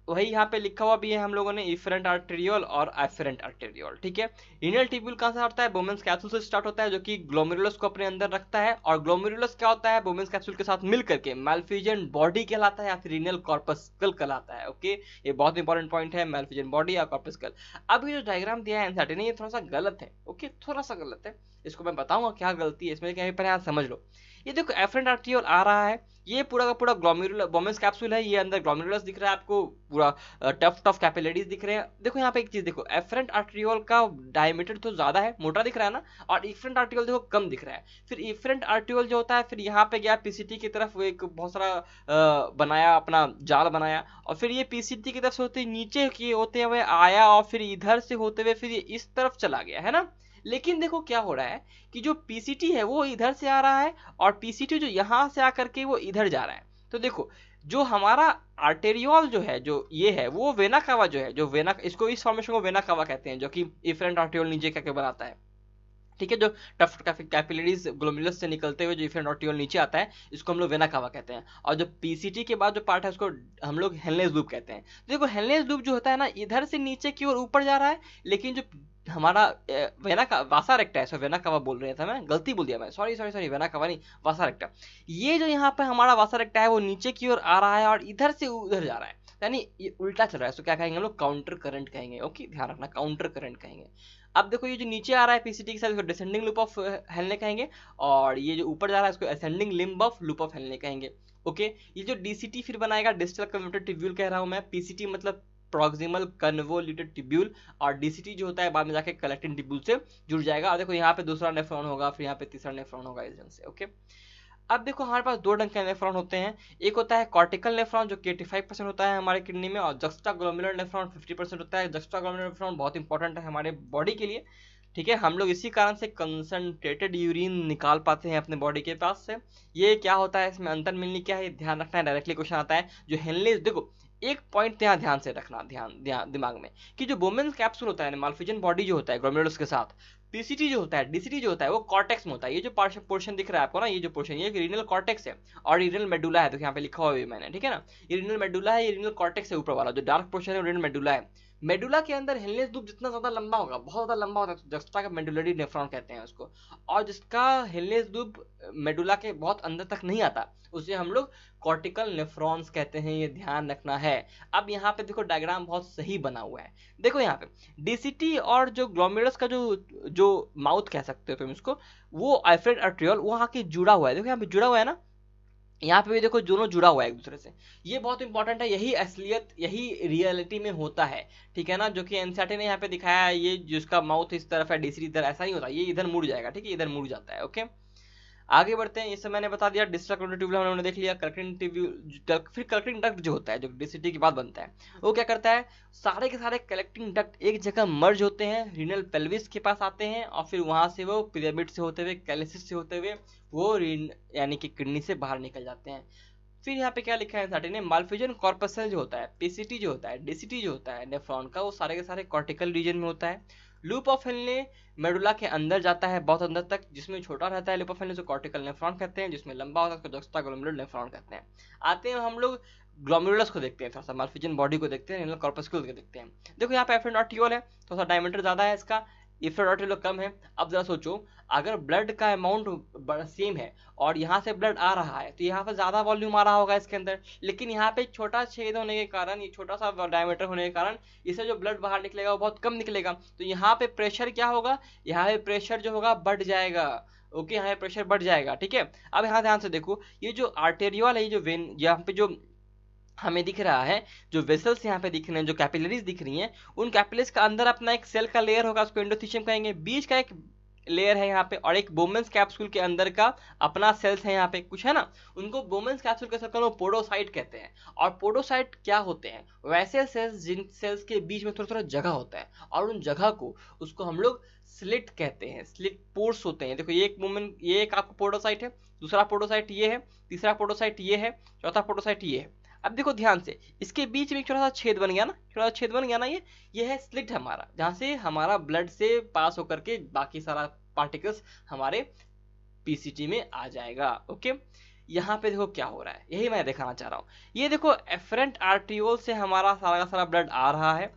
Speaker 1: वही यहाँ पे लिखा हुआ भी है हम लोगों ने इफरेंट आर्टेरियल और एफरेंट आर्टेरियल ठीक है इनियल ट्यूब्यूल कहाँ से होता है वोमेंस कैप्सूल से स्टार्ट होता है जो कि ग्लोमेरुलस को अपने अंदर रखता है और ग्लोमेरुलस क्या होता है वोमेंस कैप्सूल के साथ मिल करके मेलफ्यूजन बॉडी कहलाता है या फिर रिनल कॉर्पस्कल कहलाता है ओके ये बहुत इंपॉर्टेंट पॉइंट है मेलफ्यूजन बॉडी या कॉर्पस्कल अब ये जो डायग्राम दिया है ने ये थोड़ा सा गलत है ओके थोड़ा सा गलत है इसको मैं बताऊंगा क्या गलती है इसमें क्या पर समझ लो ये देखो एफरेंट आर्टिकल आ रहा है ये पूरा का पूरा ग्लोमेरुलर बोमेंस कैप्सूल है ये अंदर ग्लोमेरुलस दिख रहा है आपको पूरा टफ टफ कैपिलरीज दिख रहे हैं देखो यहाँ पे एक चीज देखो एफरेंट आर्टिकल का डायमीटर तो ज्यादा है मोटा दिख रहा है ना और इफरेंट आर्टिकल देखो कम दिख रहा है फिर इफरेंट आर्टिकल जो होता है फिर यहाँ पे गया पीसीटी की तरफ एक बहुत सारा बनाया अपना जाल बनाया और फिर ये पीसीटी की तरफ से होते नीचे होते हुए आया और फिर इधर से होते हुए फिर ये इस तरफ चला गया है ना लेकिन देखो क्या हो रहा है कि जो पीसीटी है वो इधर से आ रहा है और पीसीटी जो यहाँ से आकर के वो इधर जा रहा है तो देखो जो हमारा आर्टेरियोल जो है जो ये है वो वेना कावा जो है जो वेना इसको इस फॉर्मेशन को वेना कावा कहते हैं जो कि इफरेंट आर्टेरियोल नीचे करके बनाता है ठीक है जो टफ कैपिलरीज ग्लोमुलस से निकलते हुए जो इफरेंट ऑटियल नीचे आता है इसको हम लोग वेना कावा कहते हैं और जो पीसीटी के बाद जो पार्ट है उसको हम लोग हेनलेस लूप कहते हैं तो देखो हेनलेस लूप जो होता है ना इधर से नीचे की ओर ऊपर जा रहा है लेकिन जो हमारा वेना का वासा रेक्टा है सो वेना कावा बोल रहे थे मैं गलती बोल दिया मैं sorry sorry sorry vena cava नहीं वासा रेक्टा ये जो यहाँ पे हमारा वासा रेक्टा है वो नीचे की ओर आ रहा है और इधर से उधर जा रहा है यानी ये उल्टा चल रहा है सो क्या कहेंगे हम लोग काउंटर करंट कहेंगे ओके ध्यान रखना काउंटर करंट कहेंगे अब देखो ये जो नीचे आ रहा है पीसीटी के साथ इसको डिसेंडिंग लूप ऑफ हेलने कहेंगे और ये जो ऊपर जा रहा है इसको ascending limb of loop of हेलने कहेंगे ओके ये जो डीसीटी फिर बनाएगा डिजिटल कम्प्यूटर ट्रिब्यूल कह रहा हूँ मैं पीसीटी मतलब प्रोक्सिमल कन्वोल्यूटेड टिब्यूल और डीसीटी जो होता है बाद में जाके कलेक्टिंग टिब्यूल से जुड़ जाएगा और देखो यहाँ पे दूसरा नेफ्रॉन होगा फिर यहाँ पे तीसरा नेफ्रॉन होगा इस ढंग से ओके अब देखो हमारे पास दो ढंग के नेफ्रॉन होते हैं एक होता है कॉर्टिकल नेफ्रॉन जो कि एटी फाइव परसेंट होता है हमारे किडनी में और juxtaglomerular nephron fifty percent होता है जक्स्ट्रा ग्लोमुलर नेफ्रॉन बहुत इंपॉर्टेंट है हमारे बॉडी के लिए ठीक है हम लोग इसी कारण से कंसनट्रेटेड यूरिन निकाल पाते हैं अपने बॉडी के पास से ये क्या होता है इसमें अंतर मिलनी क्या है ध्यान रखना है डायरेक्टली क्वेश्चन आता है जो हेनलीज देखो एक पॉइंट यहाँ ध्यान से रखना ध्यान ध्यान दिमाग में कि जो बोमेन्स कैप्सूल होता है मालफिजन बॉडी जो होता है ग्रोमेडोस के साथ पीसीटी जो होता है डीसीटी जो होता है वो कॉर्टेक्स में होता है ये जो पोर्शन दिख रहा है आपको ना ये जो पोर्शन ये रीनल कॉर्टेक्स है और रीनल मेडुला है तो यहाँ पे लिखा हुआ है मैंने ठीक है ना ये रीनल मेडुला है ये रीनल कॉर्टेक्स है ऊपर वाला जो डार्क पोर्शन है रीनल मेडुला है मेडुला के अंदर हिलनेस लूप जितना ज़्यादा लंबा होगा बहुत ज़्यादा लंबा होता है तो जस्टा का मेडुलरी नेफ्रॉन कहते हैं उसको और जिसका हिलनेस लूप मेडुला के बहुत अंदर तक नहीं आता उसे हम लोग कॉर्टिकल नेफ्रॉन्स कहते हैं ये ध्यान रखना है अब यहाँ पे देखो डायग्राम बहुत सही बना हुआ है देखो यहाँ पे डीसीटी और जो ग्लोमेरस का जो जो माउथ कह सकते हो तुम इसको वो आइफ्रेड अर्ट्रियल वहाँ के जुड़ा हुआ है देखो यहाँ पे जुड़ा हुआ है ना यहाँ पे भी देखो दोनों जुड़ा हुआ है एक दूसरे से ये बहुत इंपॉर्टेंट है यही असलियत यही रियलिटी में होता है ठीक है ना जो कि एनसीआरटी e ने यहाँ पे दिखाया है ये जिसका माउथ इस तरफ है डीसी इधर ऐसा ही होता है ये इधर मुड़ जाएगा ठीक है इधर मुड़ जाता है ओके आगे बढ़ते हैं इससे मैंने बता दिया डिस्ट्रक्ट हमने देख लिया फिर कलेक्टिंग डक्ट जो होता है जो डिसिटी के बाद बनता है वो क्या करता है सारे के सारे कलेक्टिंग डक्ट एक जगह मर्ज होते हैं रिनल पेल्विस के पास आते हैं और फिर वहां से वो पिरामिड से होते हुए कैलिसिस से होते हुए वो यानी कि किडनी से बाहर निकल जाते हैं फिर यहाँ पे क्या लिखा है साटी ने मालफ्यूजन कॉर्पसल जो होता है पीसीटी जो होता है डीसीटी जो होता है नेफ्रॉन का वो सारे के सारे कॉर्टिकल रीजन में होता है लूप ऑफ हेलने मेडुला के अंदर जाता है बहुत अंदर तक जिसमें छोटा रहता है लूप ऑफ हेलने जो कॉर्टिकल नेफ्रॉन कहते हैं जिसमें लंबा होता है उसको दक्षता ग्लोमेरुलर नेफ्रॉन कहते हैं आते हैं हम लोग ग्लोमेरुलस को देखते हैं थोड़ा सा मार्फिजन बॉडी को देखते हैं कॉर्पस्क्यूल को देखते हैं देखो यहाँ पे एफ नॉट ट्यूल है थोड़ा सा डायमीटर ज़्यादा है इसका इफ लोग कम है अब जरा सोचो अगर ब्लड का अमाउंट सेम है और यहाँ से ब्लड आ रहा है तो यहाँ पर ज़्यादा वॉल्यूम आ रहा होगा इसके अंदर लेकिन यहाँ पे छोटा छेद होने के कारण ये छोटा सा डायमीटर होने के कारण इससे जो ब्लड बाहर निकलेगा वो बहुत कम निकलेगा तो यहाँ पे प्रेशर क्या होगा यहाँ पे प्रेशर जो होगा बढ़ जाएगा ओके यहाँ पे प्रेशर बढ़ जाएगा ठीक है अब यहाँ ध्यान से देखो ये जो आर्टेरियल है ये जो वेन यहाँ पे जो हमें दिख रहा है जो वेसल्स यहाँ पे दिख रहे हैं जो कैपिलरीज दिख रही हैं उन कैपिलरीज का अंदर अपना एक सेल का लेयर होगा उसको एंडोथीशियम कहेंगे बीच का एक लेयर है यहाँ पे और एक बोमेंस कैप्सूल के अंदर का अपना सेल्स है यहाँ पे कुछ है ना उनको बोमेंस कैप्सूल के सर्कल में पोडोसाइट कहते हैं और पोडोसाइट क्या होते हैं वैसे सेल्स जिन सेल्स के बीच में थोड़ा थोड़ा जगह होता है और उन जगह को उसको हम लोग स्लिट कहते हैं स्लिट पोर्स होते हैं देखो ये एक मोमेंट ये एक आपको पोडोसाइट है दूसरा पोडोसाइट ये है तीसरा पोडोसाइट ये है चौथा पोडोसाइट ये है अब देखो ध्यान से इसके बीच में एक छोटा सा छेद बन गया ना छोटा सा छेद बन गया ना ये ये है स्लिट हमारा जहाँ से हमारा ब्लड से पास होकर के बाकी सारा पार्टिकल्स हमारे पीसीटी में आ जाएगा ओके यहाँ पे देखो क्या हो रहा है यही मैं दिखाना चाह रहा हूँ ये देखो एफरेंट आर्टियोल से हमारा सारा का सारा ब्लड आ रहा है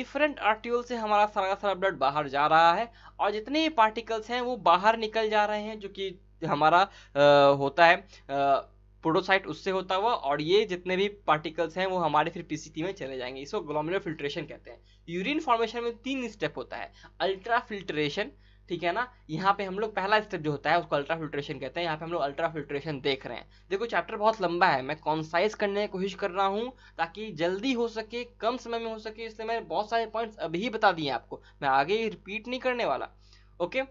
Speaker 1: इफरेंट आर्टियोल से हमारा सारा का सारा ब्लड बाहर जा रहा है और जितने पार्टिकल्स हैं वो बाहर निकल जा रहे हैं जो कि हमारा आ, होता है आ, प्रोटोसाइट उससे होता हुआ और ये जितने भी पार्टिकल्स हैं वो हमारे फिर पीसीटी में चले जाएंगे इसको ग्लोमेरुलर फिल्ट्रेशन कहते हैं यूरिन फॉर्मेशन में तीन स्टेप होता है अल्ट्रा फिल्ट्रेशन ठीक है ना यहाँ पे हम लोग पहला स्टेप जो होता है उसको अल्ट्रा फिल्ट्रेशन कहते हैं यहाँ पे हम लोग अल्ट्रा फिल्ट्रेशन देख रहे हैं देखो चैप्टर बहुत लंबा है मैं कॉन्साइज करने की कोशिश कर रहा हूँ ताकि जल्दी हो सके कम समय में हो सके इसलिए मैंने बहुत सारे पॉइंट्स अभी ही बता दिए आपको मैं आगे रिपीट नहीं करने वाला ओके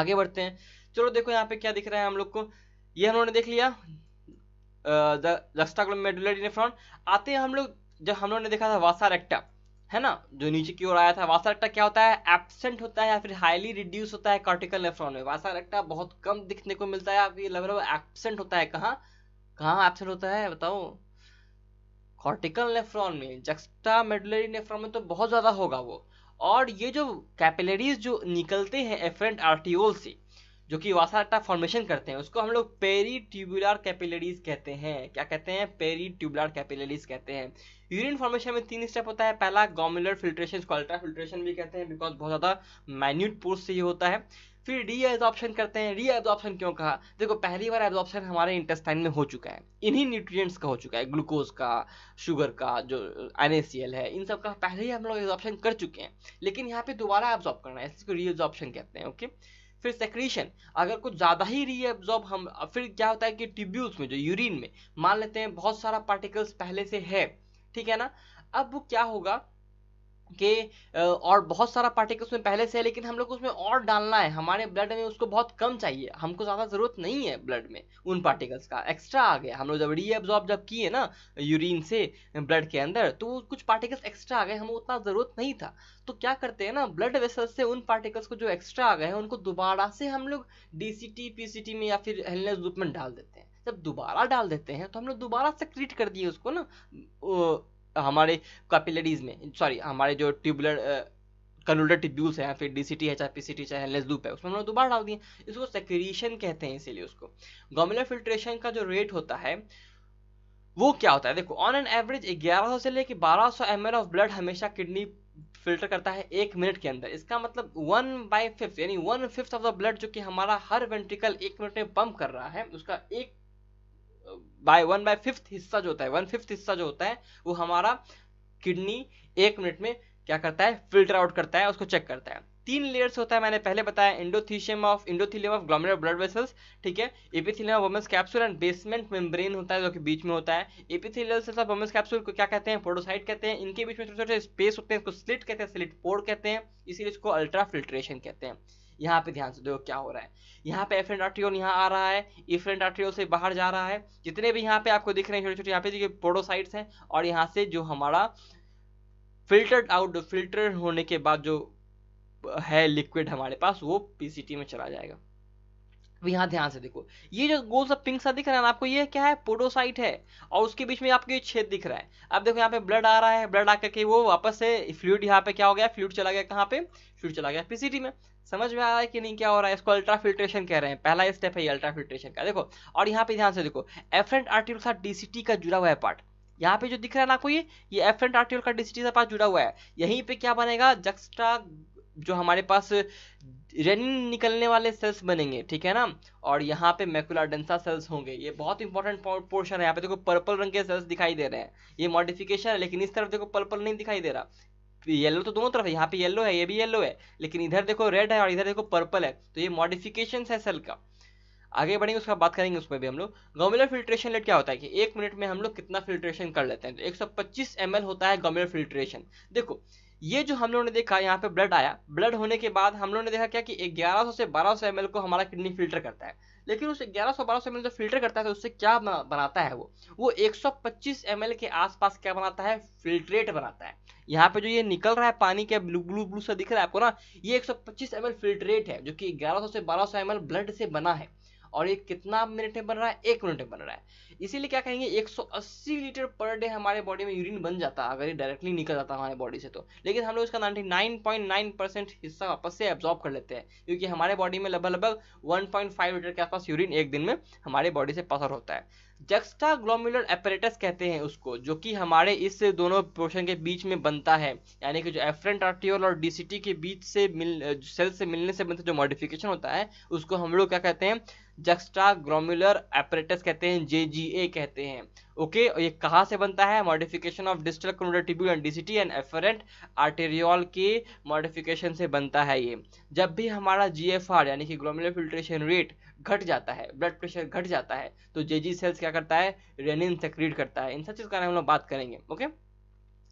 Speaker 1: आगे बढ़ते हैं चलो देखो यहाँ पे क्या दिख रहा है हम लोग को ये उन्होंने देख लिया द मेडुलरी नेफ्रॉन आते हैं हम लोग जब हम लोग ने देखा था वासा रेक्टा है ना जो नीचे की ओर आया था वासा रेक्टा क्या होता है एबसेंट होता है या फिर हाईली रिड्यूस होता है कॉर्टिकल नेफ्रॉन में वासा रेक्टा बहुत कम दिखने को मिलता है आप ये लग रहा है एबसेंट होता है कहाँ कहाँ एबसेंट होता है बताओ कॉर्टिकल नेफ्रॉन में जक्स्टा मेडुलरी नेफ्रॉन में तो बहुत ज़्यादा होगा वो और ये जो कैपिलरीज जो निकलते हैं एफरेंट आर्टियोल से जो कि वासाटा फॉर्मेशन करते हैं उसको हम लोग पेरी ट्यूबुलर कैपिलरीज कहते हैं क्या कहते हैं पेरी ट्यूबुलर कैपिलरीज कहते हैं यूरिन फॉर्मेशन में तीन स्टेप होता है पहला गॉमुलर फिल्ट्रेशन इसको अल्ट्रा फिल्ट्रेशन भी कहते हैं बिकॉज बहुत ज़्यादा माइन्यूट पोर्स से ये होता है फिर री एब्जॉर्प्शन करते हैं री एब्जॉर्प्शन क्यों कहा देखो पहली बार एब्जॉर्प्शन हमारे इंटेस्टाइन में हो चुका है इन्हीं न्यूट्रिएंट्स का हो चुका है ग्लूकोज का शुगर का जो एन है इन सब का पहले ही हम लोग एब्जॉर्प्शन कर चुके हैं लेकिन यहाँ पे दोबारा एब्जॉर्ब करना है इसको री एब्जॉर्प्शन कहते हैं ओके okay? फिर सेक्रीशन अगर कुछ ज़्यादा ही रीअब्जॉर्ब हम फिर क्या होता है कि ट्यूब्यूल्स में जो यूरिन में मान लेते हैं बहुत सारा पार्टिकल्स पहले से है ठीक है ना अब वो क्या होगा के और बहुत सारा पार्टिकल्स में पहले से है लेकिन हम लोग उसमें और डालना है हमारे ब्लड में उसको बहुत कम चाहिए हमको ज़्यादा ज़रूरत नहीं है ब्लड में उन पार्टिकल्स का एक्स्ट्रा आ गया हम लोग जब रीअब्जॉर्ब जब किए ना यूरिन से ब्लड के अंदर तो कुछ पार्टिकल्स एक्स्ट्रा आ गए हमें उतना ज़रूरत नहीं था तो क्या करते हैं ना ब्लड वेसल्स से उन पार्टिकल्स को जो एक्स्ट्रा आ गए हैं उनको दोबारा से हम लोग डी सी में या फिर हेलनेस ग्रुप में डाल देते हैं जब दोबारा डाल देते हैं तो हम लोग दोबारा से क्रिएट कर दिए उसको ना हमारे कैपिलरीज में सॉरी हमारे जो ट्यूबुलर कन्वर्टर टिब्यूल्स हैं फिर डी सी टी है चाहे पी सी टी चाहे लेस लूप है उसमें उन्होंने दोबारा डाल दिए इसको सेक्रीशन कहते हैं इसीलिए उसको गोमुलर फिल्ट्रेशन का जो रेट होता है वो क्या होता है देखो ऑन एन एवरेज 1100 से लेकर 1200 सौ ऑफ ब्लड हमेशा किडनी फिल्टर करता है एक मिनट के अंदर इसका मतलब वन बाई फिफ्थ यानी one fifth of the blood जो कि हमारा हर वेंट्रिकल एक मिनट में पंप कर रहा है उसका एक बाय वन बाय फिफ्थ हिस्सा जो होता है वन फिफ्थ हिस्सा जो होता है वो हमारा किडनी एक मिनट में क्या करता है फिल्टर आउट करता है उसको चेक करता है तीन लेयर्स होता है मैंने पहले बताया endothelium of endothelium of glomerular blood vessels ठीक है of Bowman's capsule and basement membrane होता है जो कि बीच में होता है epithelial cells of Bowman's capsule को क्या कहते हैं पोडोसाइट कहते हैं इनके बीच में छोटे छोटे स्पेस होते हैं इसको स्लिट कहते हैं स्लिट पोड कहते हैं इसीलिए इसको अल्ट्रा फिल्ट्रेशन कहते हैं यहाँ पे ध्यान से देखो क्या हो रहा है यहाँ पे एफ एंड आर्ट्रियोल यहाँ आ रहा है इफ एंड आर्ट्रियोल से बाहर जा रहा है जितने भी यहाँ पे आपको दिख रहे हैं छोटे छोटे यहाँ पे देखिए पोडोसाइट्स हैं और यहाँ से जो हमारा फिल्टर्ड आउट फिल्टर होने के बाद जो है लिक्विड हमारे पास वो पीसीटी में चला जाएगा अब यहाँ ध्यान से देखो ये जो गोल सा पिंक सा दिख रहा है ना आपको ये क्या है पोडोसाइट है और उसके बीच में आपको ये छेद दिख रहा है अब देखो यहाँ पे ब्लड आ रहा है ब्लड आकर के वो वापस से फ्लूड यहाँ पे क्या हो गया फ्लूड चला गया कहाँ पे फ्लूड चला गया पीसीटी में समझ में आ रहा है कि नहीं क्या हो रहा है इसको अल्ट्रा फिल्ट्रेशन कह रहे हैं पहला स्टेप है ये अल्ट्रा फिल्ट्रेशन का देखो और यहाँ पे ध्यान से देखो एफरेंट आर्टिकल का डीसीटी का जुड़ा हुआ है पार्ट यहाँ पे जो दिख रहा है ना आपको ये ये एफरेंट आर्टिकल का डीसीटी का पार्ट जुड़ा हुआ है यहीं पे क्या बनेगा जक्स्ट्रा जो हमारे पास रेनिन निकलने वाले सेल्स बनेंगे ठीक है ना और यहाँ पे मैकुलर डेंसा सेल्स होंगे ये बहुत इंपॉर्टेंट पोर्शन है यहाँ पे देखो पर्पल रंग के सेल्स दिखाई दे रहे हैं ये मॉडिफिकेशन है लेकिन इस तरफ देखो पर्पल नहीं दिखाई दे रहा येलो तो दोनों तरफ है यहाँ पे येलो है ये भी येलो है लेकिन इधर देखो रेड है और इधर देखो पर्पल है तो ये मॉडिफिकेशन है सेल का आगे बढ़ेंगे उसका बात करेंगे उसमें भी हम लोग गोमिलर फिल्ट्रेशन रेट क्या होता है कि एक मिनट में हम लोग कितना फिल्ट्रेशन कर लेते हैं तो 125 ml होता है गोमिलर फिल्ट्रेशन देखो ये जो हम लोगों ने देखा यहाँ पे ब्लड आया ब्लड होने के बाद हम लोगों ने देखा क्या कि 1100 से 1200 ml को हमारा किडनी फिल्टर करता है लेकिन उस 1100-1200 सौ जो फिल्टर करता है तो उससे क्या बनाता है वो वो 125 ml के आसपास क्या बनाता है फिल्ट्रेट बनाता है यहाँ पे जो ये निकल रहा है पानी के ब्लू ब्लू ब्लू सा दिख रहा है आपको ना ये 125 एल फिल्ट्रेट है जो कि 1100 से 1200 एल ब्लड से बना है और ये कितना मिनट में बन रहा है एक मिनट में बन रहा है इसीलिए क्या कहेंगे 180 लीटर पर डे हमारे बॉडी में यूरिन बन जाता है अगर ये डायरेक्टली निकल जाता हमारे बॉडी से तो लेकिन हम लोग इसका 99.9 परसेंट हिस्सा वापस से एब्जॉर्ब कर लेते हैं क्योंकि हमारे बॉडी में लगभग लगभग वन लीटर के आसपास यूरिन एक दिन में हमारे बॉडी से पसर होता है जक्स्टा ग्लोमुलर एपरेटस कहते हैं उसको जो कि हमारे इस दोनों पोर्शन के बीच में बनता है यानी कि जो एफरेंट आर्टियोल और डीसीटी के बीच से मिल सेल से मिलने से बनता जो मॉडिफिकेशन होता है उसको हम लोग क्या कहते हैं जक्स्टा ग्लोमुलर एपरेटस कहते हैं जे जी ए कहते हैं ओके और ये कहाँ से बनता है modification of distal glomerular tubule and DCT and afferent arteriole के मॉडिफिकेशन से बनता है ये जब भी हमारा जी एफ आर यानी कि ग्लोमुलर फिल्ट्रेशन रेट घट जाता है ब्लड प्रेशर घट जाता है तो जेजी सेल्स क्या करता है रेनिन सेक्रीट करता है इन सब चीज़ का हम लोग बात करेंगे ओके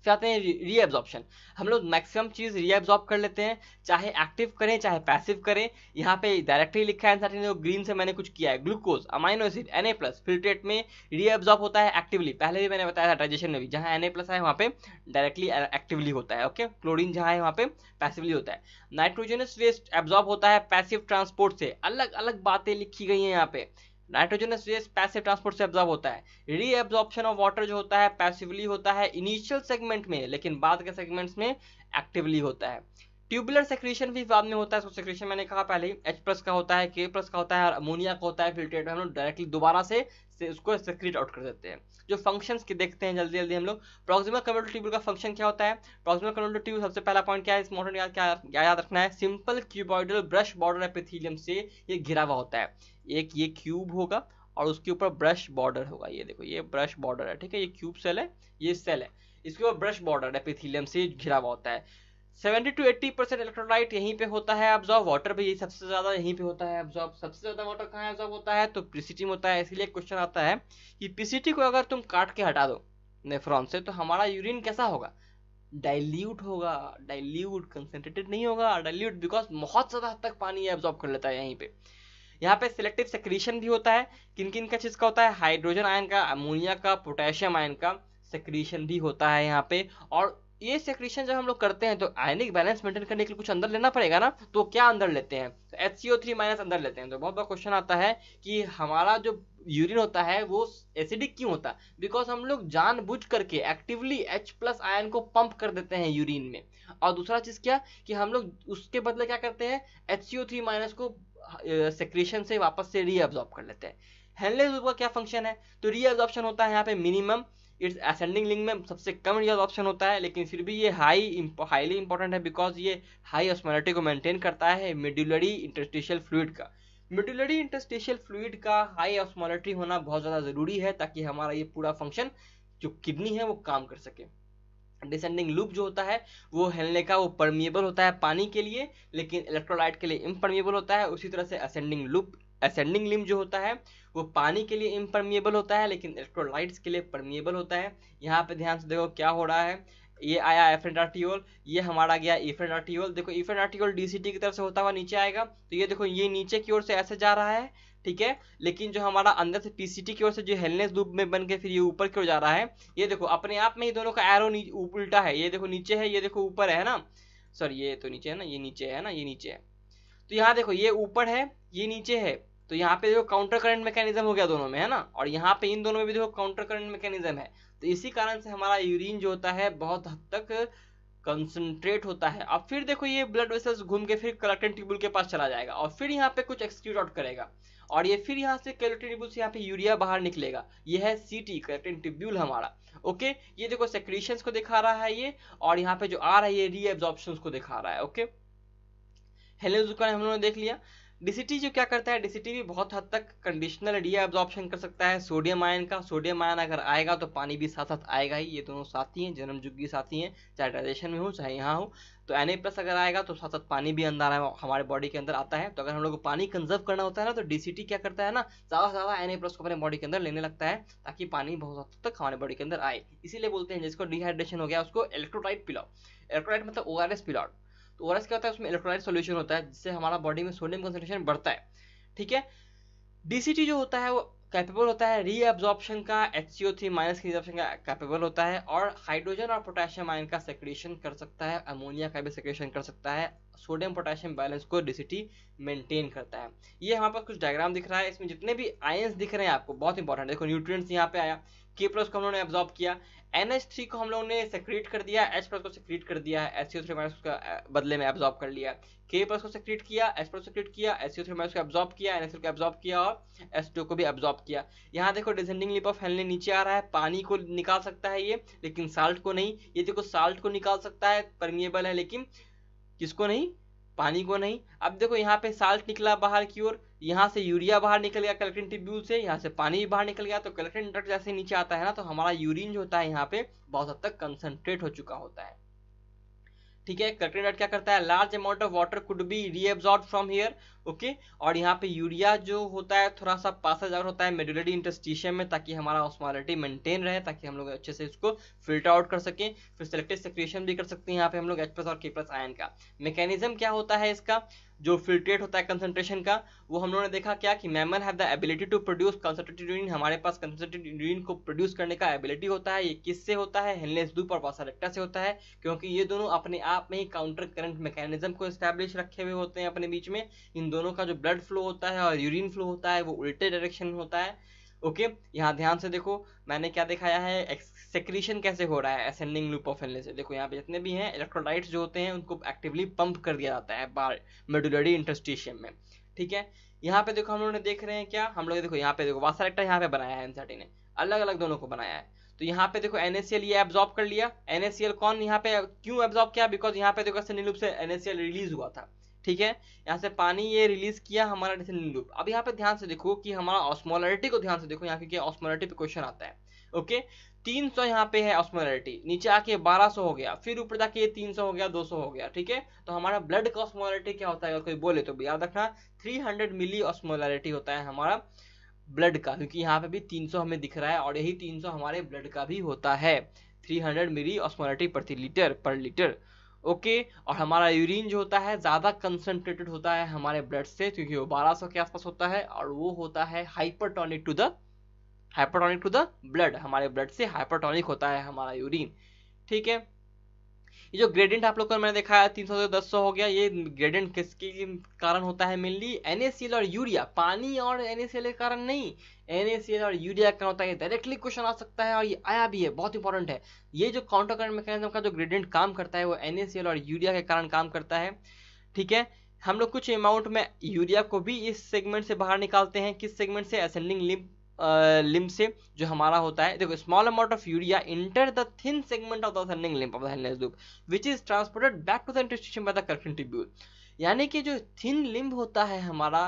Speaker 1: फिर आते हैं रीएब्जॉर्प्शन हम लोग मैक्सिमम चीज़ रीएब्जॉर्ब कर लेते हैं चाहे एक्टिव करें चाहे पैसिव करें यहाँ पे डायरेक्टली लिखा है आंसर तो ग्रीन से मैंने कुछ किया है glucose amino acid N plus filtrate में रीएब्जॉर्ब होता है एक्टिवली पहले भी मैंने बताया था डाइजेशन में भी जहाँ एन प्लस है वहाँ पे डायरेक्टली एक्टिवली होता है ओके क्लोरीन जहाँ है वहाँ पे पैसिवली होता है नाइट्रोजनस वेस्ट एब्जॉर्ब होता है पैसिव ट्रांसपोर्ट से अलग अलग बातें लिखी गई हैं यहाँ पे नाइट्रोजनस वेस्ट पैसिव ट्रांसपोर्ट से एब्जॉर्ब होता है रीएब्जॉर्प्शन ऑफ वाटर जो होता है पैसिवली होता है इनिशियल सेगमेंट में लेकिन बाद के सेगमेंट्स में एक्टिवली होता है ट्यूबुलर सेक्रेशन भी बाद में होता है सेक्रेशन मैंने कहा पहले ही एच प्लस का होता है के प्लस का होता है और अमोनिया का होता है फिल्ट्रेट हम लोग डायरेक्टली दोबारा से, से उसको सेक्रेट आउट कर देते हैं जो फंक्शन के देखते हैं जल्दी जल्दी हम लोग प्रोक्सिमल कन्वर्टर ट्यूबल का फंक्शन क्या होता है प्रोक्सिमल कन्वर्टर ट्यूब सबसे पहला पॉइंट क्या है इस मॉडल याद क्या क्या याद रखना है simple cuboidal brush border epithelium से ये घिरा हुआ होता है एक ये क्यूब होगा और उसके ऊपर ब्रश बॉर्डर होगा ये देखो ये ब्रश बॉर्डर है ठीक है ये क्यूब सेल है ये सेल है इसके ऊपर ब्रश बॉर्डर एपिथीलियम से घिरा हुआ होता है seventy to eighty percent electrolyte यहीं पे होता है ऑब्जॉर्व वाटर भी यही सबसे ज्यादा यहीं पे होता है ऑब्जॉर्व सबसे ज्यादा वाटर कहाँ ऑब्जॉर्व होता है तो पीसीटी में होता है इसलिए क्वेश्चन आता है कि पीसीटी को अगर तुम काट के हटा दो नेफ्रॉन से तो हमारा यूरिन कैसा होगा डाइल्यूट होगा डाइल्यूट कंसेंट्रेटेड नहीं होगा डाइल्यूट बिकॉज बहुत ज्यादा हद तक पानी ऑब्जॉर्व कर लेता है यहीं पे यहाँ पे सिलेक्टिव सेक्रीशन भी होता है किन किन का चीज का होता है हाइड्रोजन आयन का अमोनिया का पोटेशियम आयन का सेक्रीशन भी होता है यहाँ पे और ये सेक्रेशन जब हम लोग करते हैं तो आयनिक बैलेंस मेंटेन करने के लिए कुछ अंदर लेना पड़ेगा ना तो क्या अंदर लेते हैं तो H C O three minus अंदर लेते हैं तो बहुत बड़ा क्वेश्चन आता है कि हमारा जो यूरिन होता है वो एसिडिक क्यों होता है बिकॉज हम लोग जानबूझ करके एक्टिवली एच प्लस आयन को पंप कर देते हैं यूरिन में और दूसरा चीज़ क्या कि हम लोग उसके बदले क्या करते हैं H C O three minus को सेक्रेशन से वापस से रीअब्जॉर्ब कर लेते हैं हेनलेस का क्या फंक्शन है तो रीअब्जॉर्प्शन होता है यहाँ पे मिनिमम इट्स असेंडिंग लिंक में सबसे कम रियल ऑप्शन होता है लेकिन फिर भी ये हाई हाईली इंपॉर्टेंट है बिकॉज ये हाई ऑस्मोलिटी को मेंटेन करता है मेडुलरी इंटरस्टिशियल फ्लूड का मिडुलरी इंटरस्टिशियल फ्लूड का हाई ऑस्मोलिटी होना बहुत ज़्यादा ज़रूरी है ताकि हमारा ये पूरा फंक्शन जो किडनी है वो काम कर सके डिसेंडिंग लूप जो होता है वो हेलने का वो परमिएबल होता है पानी के लिए लेकिन इलेक्ट्रोलाइट के लिए इम होता है उसी तरह से असेंडिंग लूप असेंडिंग लिम्ब जो होता है वो पानी के लिए इम्परमिएबल होता है लेकिन इलेक्ट्रोलाइट्स के लिए परमिएबल होता है यहाँ पे ध्यान से देखो क्या हो रहा है ये आया एफेंड आर्टियोल ये हमारा गया ईफेंड आर्टियोल देखो ईफेंड आर्टियोल डीसीटी की तरफ से होता हुआ नीचे आएगा तो ये देखो ये नीचे की ओर से ऐसे जा रहा है ठीक है लेकिन जो हमारा अंदर से पीसीटी की ओर से जो हेलनेस धूप में बन के फिर ये ऊपर की ओर जा रहा है ये देखो अपने आप में ही दोनों का एरो उल्टा है ये देखो नीचे है ये देखो ऊपर है ना सॉरी ये तो नीचे है ना ये नीचे है ना ये नीचे है तो यहाँ देखो ये ऊपर है ये नीचे है तो यहाँ पे देखो काउंटर करंट मैकेनिज्म हो गया दोनों में है ना और यहाँ पे इन दोनों में भी देखो काउंटर करंट मैकेनिज्म है तो इसी कारण से हमारा यूरिन जो होता है बहुत हद तक कंसंट्रेट होता है अब फिर देखो ये ब्लड वेसल्स घूम के फिर कलेक्टन ट्यूबुल के पास चला जाएगा और फिर यहाँ पे कुछ एक्सक्यूट आउट करेगा और ये फिर यहाँ से कलेक्टन ट्यूबुल से यहाँ पे यूरिया बाहर निकलेगा ये है सी टी कलेक्टन ट्यूब्यूल हमारा ओके ये देखो सेक्रीशंस को दिखा रहा है ये और यहाँ पे जो आ रहा है ये रीएब्जॉर्प्शन को दिखा रहा है ओके okay? हेलेंस का हम लोगों ने देख लिया डीसीटी जो क्या करता है डीसीटी भी बहुत हद तक कंडीशनल रीएब्जॉर्प्शन कर सकता है सोडियम आयन का सोडियम आयन अगर आएगा तो पानी भी साथ साथ आएगा ही ये दोनों साथी हैं जन्म जुग्गी साथी हैं चाहे डाइजेशन में हो चाहे यहाँ हो तो एन प्लस अगर आएगा तो साथ साथ पानी भी अंदर हमारे बॉडी के अंदर आता है तो अगर हम लोग को पानी कंजर्व करना होता है ना तो डी क्या करता है ना ज़्यादा से ज़्यादा एन प्लस को अपने बॉडी के अंदर लेने लगता है ताकि पानी बहुत हद तक हमारे बॉडी के अंदर आए इसीलिए बोलते हैं जिसको डिहाइड्रेशन हो गया उसको इलेक्ट्रोटाइट पिलाओ इलेक्ट्रोटाइट मतलब ओ आर एस पिलाओ तो ओरस क्या होता है उसमें इलेक्ट्रोलाइट सोल्यूशन होता है जिससे हमारा बॉडी में सोडियम कंसेंट्रेशन बढ़ता है ठीक है डीसीटी जो होता है वो कैपेबल होता है रीअब्जॉर्प्शन का H C O three minus की रिजॉर्प्शन का कैपेबल होता है और हाइड्रोजन और पोटेशियम आयन का सेक्रेशन कर सकता है अमोनिया का भी सेक्रेशन कर सकता है सोडियम पोटेशियम बैलेंस को डिसिटी मेंटेन करता है ये हमारे पास कुछ डायग्राम दिख रहा है इसमें जितने भी आयन्स दिख रहे हैं आपको बहुत इंपॉर्टेंट देखो न्यूट्रिएंट्स यहाँ पे आया के प्लस को हम लोगों ने एब्जॉर्ब किया एन थ्री को हम लोगों ने सेक्रेट कर दिया एच प्लस को सेक्रेट कर दिया है H C O three minus का बदले में एब्जॉर्ब कर लिया के प्लस को सेक्रेट किया एच प्लस सेक्रेट किया H C O three minus को एब्जॉर्ब किया एन को एब्जॉर्ब किया और एस टू को भी एब्जॉर्ब किया यहाँ देखो डिसेंडिंग लिप ऑफ हेलने नीचे आ रहा है पानी को निकाल सकता है ये लेकिन साल्ट को नहीं ये देखो साल्ट को निकाल सकता है परमिएबल है लेकिन किसको नहीं पानी को नहीं अब देखो यहाँ पे साल्ट निकला बाहर की ओर यहाँ से यूरिया बाहर निकल गया कलेक्टिंग टिब्यूल से यहाँ से पानी भी बाहर निकल गया तो कलेक्टिंग ड्रग जैसे नीचे आता है ना तो हमारा यूरिन जो होता है यहाँ पे बहुत हद तक कंसनट्रेट हो चुका होता है ठीक है डॉट क्या करता है large amount of water could be reabsorb from here okay और यहाँ पे यूरिया जो होता है थोड़ा सा पासेज आउट होता है मेडुलरी इंटस्टिशियम में ताकि हमारा ऑस्मोलिटी मेंटेन रहे ताकि हम लोग अच्छे से इसको फिल्टर आउट कर सकें फिर सेलेक्टेड सेक्रेशन भी कर सकते हैं यहाँ पे हम लोग एच प्लस और के प्लस आयन का मैकेनिज्म क्या होता है इसका जो फिल्ट्रेट होता है कंसनट्रेशन का वो हम लोगों ने देखा क्या कि mammal have the ability to produce concentrated urine हमारे पास कंसनट्रेटेड यूरिन को प्रोड्यूस करने का एबिलिटी होता है ये किससे होता है हेनलेस डूप और वासारेक्टा से होता है क्योंकि ये दोनों अपने आप में ही काउंटर करंट मैकेनिज्म को स्टैब्लिश रखे हुए होते हैं अपने बीच में इन दोनों का जो ब्लड फ्लो होता है और यूरिन फ्लो होता है वो उल्टे डायरेक्शन होता है ओके यहाँ ध्यान से देखो मैंने क्या दिखाया है एक्स सेक्रीशन कैसे हो रहा है असेंडिंग लूप ऑफ एनले देखो यहाँ पे जितने भी हैं इलेक्ट्रोलाइट्स जो होते हैं उनको एक्टिवली पंप कर दिया जाता है बार मेडुलरी इंटरस्टिशियम में ठीक है यहाँ पे देखो हम लोगों ने देख रहे हैं क्या हम लोग देखो यहाँ पे देखो वासा रेक्टर यहाँ पे बनाया है एनसर्टी ने अलग अलग दोनों को बनाया है तो यहाँ पे देखो एनएसएल ये एब्जॉर्ब कर लिया एनएसएल कौन यहाँ पे क्यों एब्जॉर्ब किया बिकॉज यहाँ पे देखो असेंडिंग लूप से एनएसएल रिलीज हुआ था ठीक है यहाँ से पानी ये रिलीज किया हमारा डिसेंडिंग लूप अब यहाँ पे ध्यान से देखो कि हमारा ऑस्मोलरिटी को ध्यान से देखो यहाँ क्योंकि ऑस्मोलरिटी पे क्वेश्चन आता है ओके तीन सौ यहाँ पे है ऑस्मोलरिटी नीचे आके बारह सौ हो गया फिर ऊपर जाके ये तीन सौ हो गया दो सौ हो गया ठीक है तो हमारा ब्लड का ऑस्मोलरिटी क्या होता है अगर कोई बोले तो याद रखना थ्री हंड्रेड मिली ऑस्मोलरिटी होता है हमारा ब्लड का क्योंकि यहाँ पे भी तीन सौ हमें दिख रहा है और यही तीन सौ हमारे ब्लड का भी होता है थ्री हंड्रेड मिली ऑस्मोलरिटी प्रति लीटर पर लीटर ओके और हमारा यूरिन जो होता है ज़्यादा कंसनट्रेटेड होता है हमारे ब्लड से क्योंकि वो बारह के आसपास होता है और वो होता है hypertonic to the hypertonic to the blood हमारे ब्लड से हाइपरटोनिक होता है हमारा यूरिन ठीक है ये जो ग्रेडियंट आप लोग को मैंने दिखाया तीन सौ से दस सौ हो गया ये ग्रेडियंट किसके कारण होता है मेनली एनएसीएल और यूरिया पानी और एनएसीएल के कारण नहीं एनएसीएल और यूरिया का होता है डायरेक्टली क्वेश्चन आ सकता है और ये आया भी है बहुत इंपॉर्टेंट है ये जो काउंटर करंट मैकेनिज्म का जो ग्रेडियंट काम करता है वो एनएसीएल और यूरिया के कारण काम करता है ठीक है हम लोग कुछ अमाउंट में यूरिया को भी इस सेगमेंट से बाहर निकालते हैं किस सेगमेंट से असेंडिंग लिम्फ लिम्ब से जो हमारा होता है देखो small amount of urea enter the thin segment of the ascending limb of the Henle's loop which is transported back to the interstitium by the collecting यानी कि जो थिन लिम्ब होता है हमारा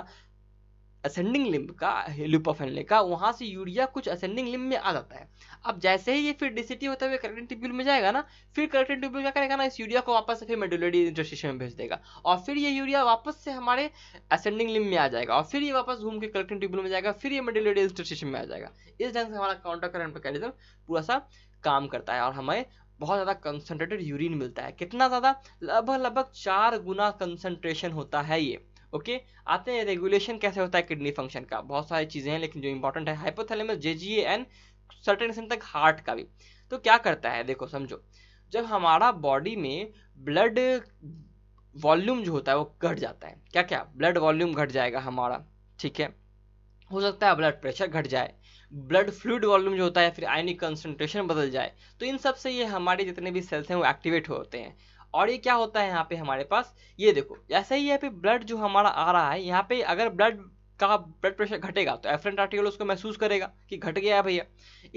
Speaker 1: असेंडिंग लिम्ब का ल्यूपोफेनले का वहाँ से यूरिया कुछ असेंडिंग लिम्ब में आ जाता है अब जैसे ही ये फिर डिसिटी होता हुए करेक्टिंग ट्यूब्यूल में जाएगा ना फिर करेक्टिंग ट्यूब्यूल क्या करेगा ना इस यूरिया को वापस फिर मेडुलरी इंटरस्टेशन में भेज देगा और फिर ये यूरिया वापस से हमारे असेंडिंग लिम्ब में आ जाएगा और फिर ये वापस घूम के करेक्टिंग ट्यूब्यूल में जाएगा फिर ये मेडुलरी इंटरस्टेशन में आ जाएगा इस ढंग से हमारा काउंटर करंट मैकेनिज्म पूरा सा काम करता है और हमें बहुत ज़्यादा कंसनट्रेटेड यूरिन मिलता है कितना ज़्यादा लगभग लगभग चार गुना कंसनट्रेशन होता है ये ओके आते हैं रेगुलेशन कैसे होता है किडनी फंक्शन का बहुत सारी चीज़ें हैं लेकिन जो इंपॉर्टेंट है hypothalamus JGA and certain extent तक हार्ट का भी तो क्या करता है देखो समझो जब हमारा बॉडी में ब्लड वॉल्यूम जो होता है वो घट जाता है क्या क्या ब्लड वॉल्यूम घट जाएगा हमारा ठीक है हो सकता है ब्लड प्रेशर घट जाए ब्लड फ्लूड वॉल्यूम जो होता है फिर आयनिक कंसंट्रेशन बदल जाए तो इन सब से ये हमारे जितने भी सेल्स हैं वो एक्टिवेट होते हैं और ये क्या होता है यहाँ पे हमारे पास ये देखो ऐसा ही यहाँ पे ब्लड जो हमारा आ रहा है यहाँ पे अगर ब्लड का ब्लड प्रेशर घटेगा तो एफरेंट आर्टिकल उसको महसूस करेगा कि घट गया है भैया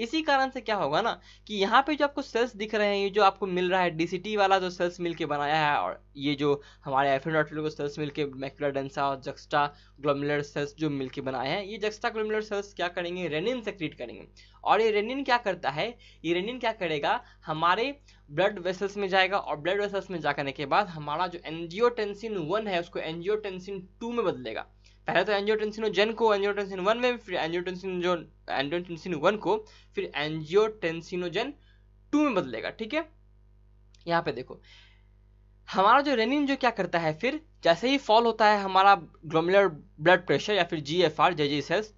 Speaker 1: इसी कारण से क्या होगा ना कि यहाँ पे जो आपको सेल्स दिख रहे हैं ये जो आपको मिल रहा है डीसीटी वाला जो सेल्स मिल के बनाया है और ये जो हमारे एफरेंट आर्टिकल को सेल्स मिल के डेंसा और जक्स्टा ग्लोमुलर सेल्स जो मिल के बनाए हैं ये जक्स्टा ग्लोमुलर सेल्स क्या करेंगे रेनिन सेक्रीट करेंगे और ये रेनिन क्या करता है ये रेनिन क्या करेगा हमारे ब्लड वेसल्स में जाएगा और ब्लड वेसल्स में जा करने के बाद हमारा जो एनजियोटेंसिन वन है उसको एनजियोटेंसिन टू में बदलेगा पहले तो एंजियोटेंसिन को एंजियोटेंसिन वन में फिर एंजियोटेंसिन जो एंजियोटेंसिन वन को फिर एंजियोटेंसिनोजेन टू में बदलेगा ठीक है यहाँ पे देखो हमारा जो रेनिन जो क्या करता है फिर जैसे ही फॉल होता है हमारा ग्लोमुलर ब्लड प्रेशर या फिर G F R J G cells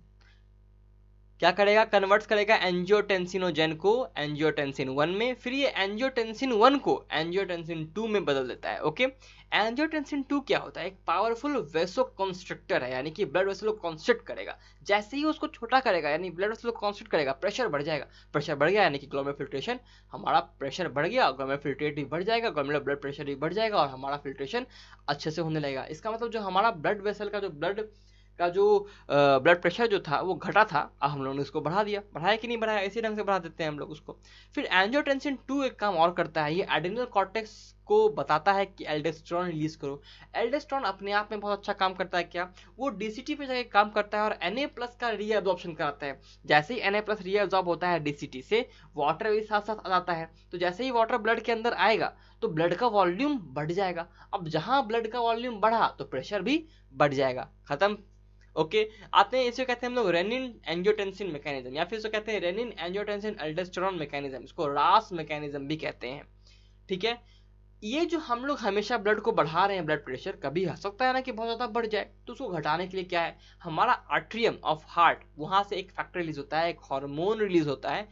Speaker 1: क्या करेगा कन्वर्ट करेगा एनजियोटेंसिनोजेन को एनजियोटेंसिन वन में फिर ये एंजियोटेंसिन वन को एनजियोटेंसिन टू में बदल देता है ओके एंजियोटेंसिन टू क्या होता है एक पावरफुल वेसो कॉन्स्ट्रक्टर है यानी कि ब्लड वेसल को करेगा जैसे ही उसको छोटा करेगा यानी ब्लड वेसल को करेगा प्रेशर बढ़ जाएगा प्रेशर बढ़ गया यानी कि ग्लोमेर फिल्ट्रेशन हमारा प्रेशर बढ़ गया ग्लोमेर फिल्ट्रेट भी बढ़ जाएगा ग्लोमेर ब्लड प्रेशर भी बढ़ जाएगा और हमारा फिल्ट्रेशन अच्छे से होने लगेगा इसका मतलब जो हमारा ब्लड वेसल का जो ब्लड का जो ब्लड प्रेशर जो था वो घटा था अब हम लोगों ने उसको बढ़ा दिया बढ़ाया कि नहीं बढ़ाया इसी ढंग से बढ़ा देते हैं हम लोग उसको फिर एंजियोटेंसिन टू एक काम और करता है ये एडिनल कॉर्टेक्स को बताता है कि एल्डेस्ट्रॉन रिलीज करो एल्डेस्ट्रॉन अपने आप में बहुत अच्छा काम करता है क्या वो डीसीटी पे जाके काम करता है और एन प्लस का रीएब्जॉर्प्शन कराता है जैसे ही एन प्लस रीएब्जॉर्ब होता है डीसीटी से वाटर भी साथ साथ आ जाता है तो जैसे ही वाटर ब्लड के अंदर आएगा तो ब्लड का वॉल्यूम बढ़ जाएगा अब जहां ब्लड का वॉल्यूम बढ़ा तो प्रेशर भी बढ़ जाएगा खत्म ओके आते हैं इसे कहते हैं हम लोग रेनिन एंजियोटेंसिन मैकेनिज्म या फिर इसको कहते हैं रेनिन एंजियोटेंसिन अल्टेस्टोरॉन मैकेनिज्म इसको रास मैकेनिज्म भी कहते हैं ठीक है ये जो हम लोग हमेशा ब्लड को बढ़ा रहे हैं ब्लड प्रेशर कभी हो सकता है ना कि बहुत ज़्यादा बढ़ जाए तो उसको घटाने के लिए क्या है हमारा आर्ट्रियम ऑफ हार्ट वहाँ से एक फैक्टर रिलीज होता है एक हार्मोन रिलीज होता है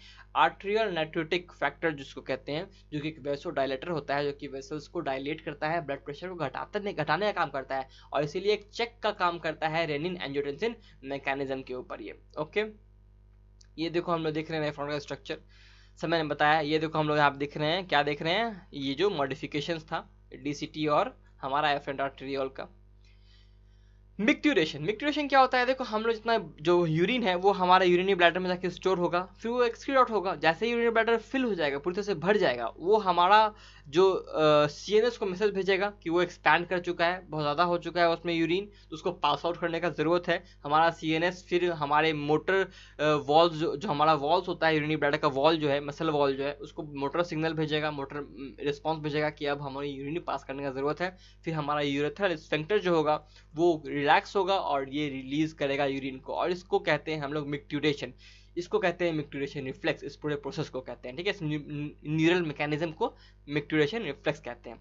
Speaker 1: आर्ट्रियल नेट्रोटिक फैक्टर जिसको कहते हैं जो कि एक वैसो डायलेटर होता है जो कि वेसल्स को डायलेट करता है ब्लड प्रेशर को घटाते घटाने का काम करता है और इसीलिए एक चेक का काम करता है रेनिन एंजोटेंसिन मैकेनिज्म के ऊपर ये ओके ये देखो हम लोग देख रहे हैं नेफ्रॉन का स्ट्रक्चर सर मैंने बताया ये देखो हम लोग यहाँ देख रहे हैं क्या देख रहे हैं ये जो मॉडिफिकेशन था डी और हमारा एफ एंड आर्टेरियल का मिक्ट्यूरेशन मिक्ट्यूरेशन क्या होता है देखो हम लोग जितना जो यूरिन है वो हमारा यूरिनी ब्लैडर में जाके स्टोर होगा फिर वो एक्सक्रीट आउट होगा जैसे ही यूरिनी ब्लैडर फिल हो जाएगा पूरी तरह से भर जाएगा वो हमारा जो सी एन एस को मैसेज भेजेगा कि वो एक्सपैंड कर चुका है बहुत ज़्यादा हो चुका है उसमें यूरिन तो उसको पास आउट करने का ज़रूरत है हमारा सी एन एस फिर हमारे मोटर वॉल्स जो, जो हमारा वॉल्स होता है यूरिनी ब्लैडर का वॉल जो है मसल वॉल जो है उसको मोटर सिग्नल भेजेगा मोटर रिस्पॉन्स भेजेगा कि अब हमारी यूरिन पास करने का ज़रूरत है फिर हमारा यूरेथल स्पेंक्टर जो होगा वो रिलैक्स होगा और ये रिलीज़ करेगा यूरिन को और इसको कहते हैं हम लोग मिक्ट्यूटेशन इसको कहते हैं मिक्टोरेशन रिफ्लेक्स इस पूरे प्रोसेस को कहते हैं ठीक है न्यूरल मैकेनिज्म को मिक्टोरेशन रिफ्लेक्स कहते हैं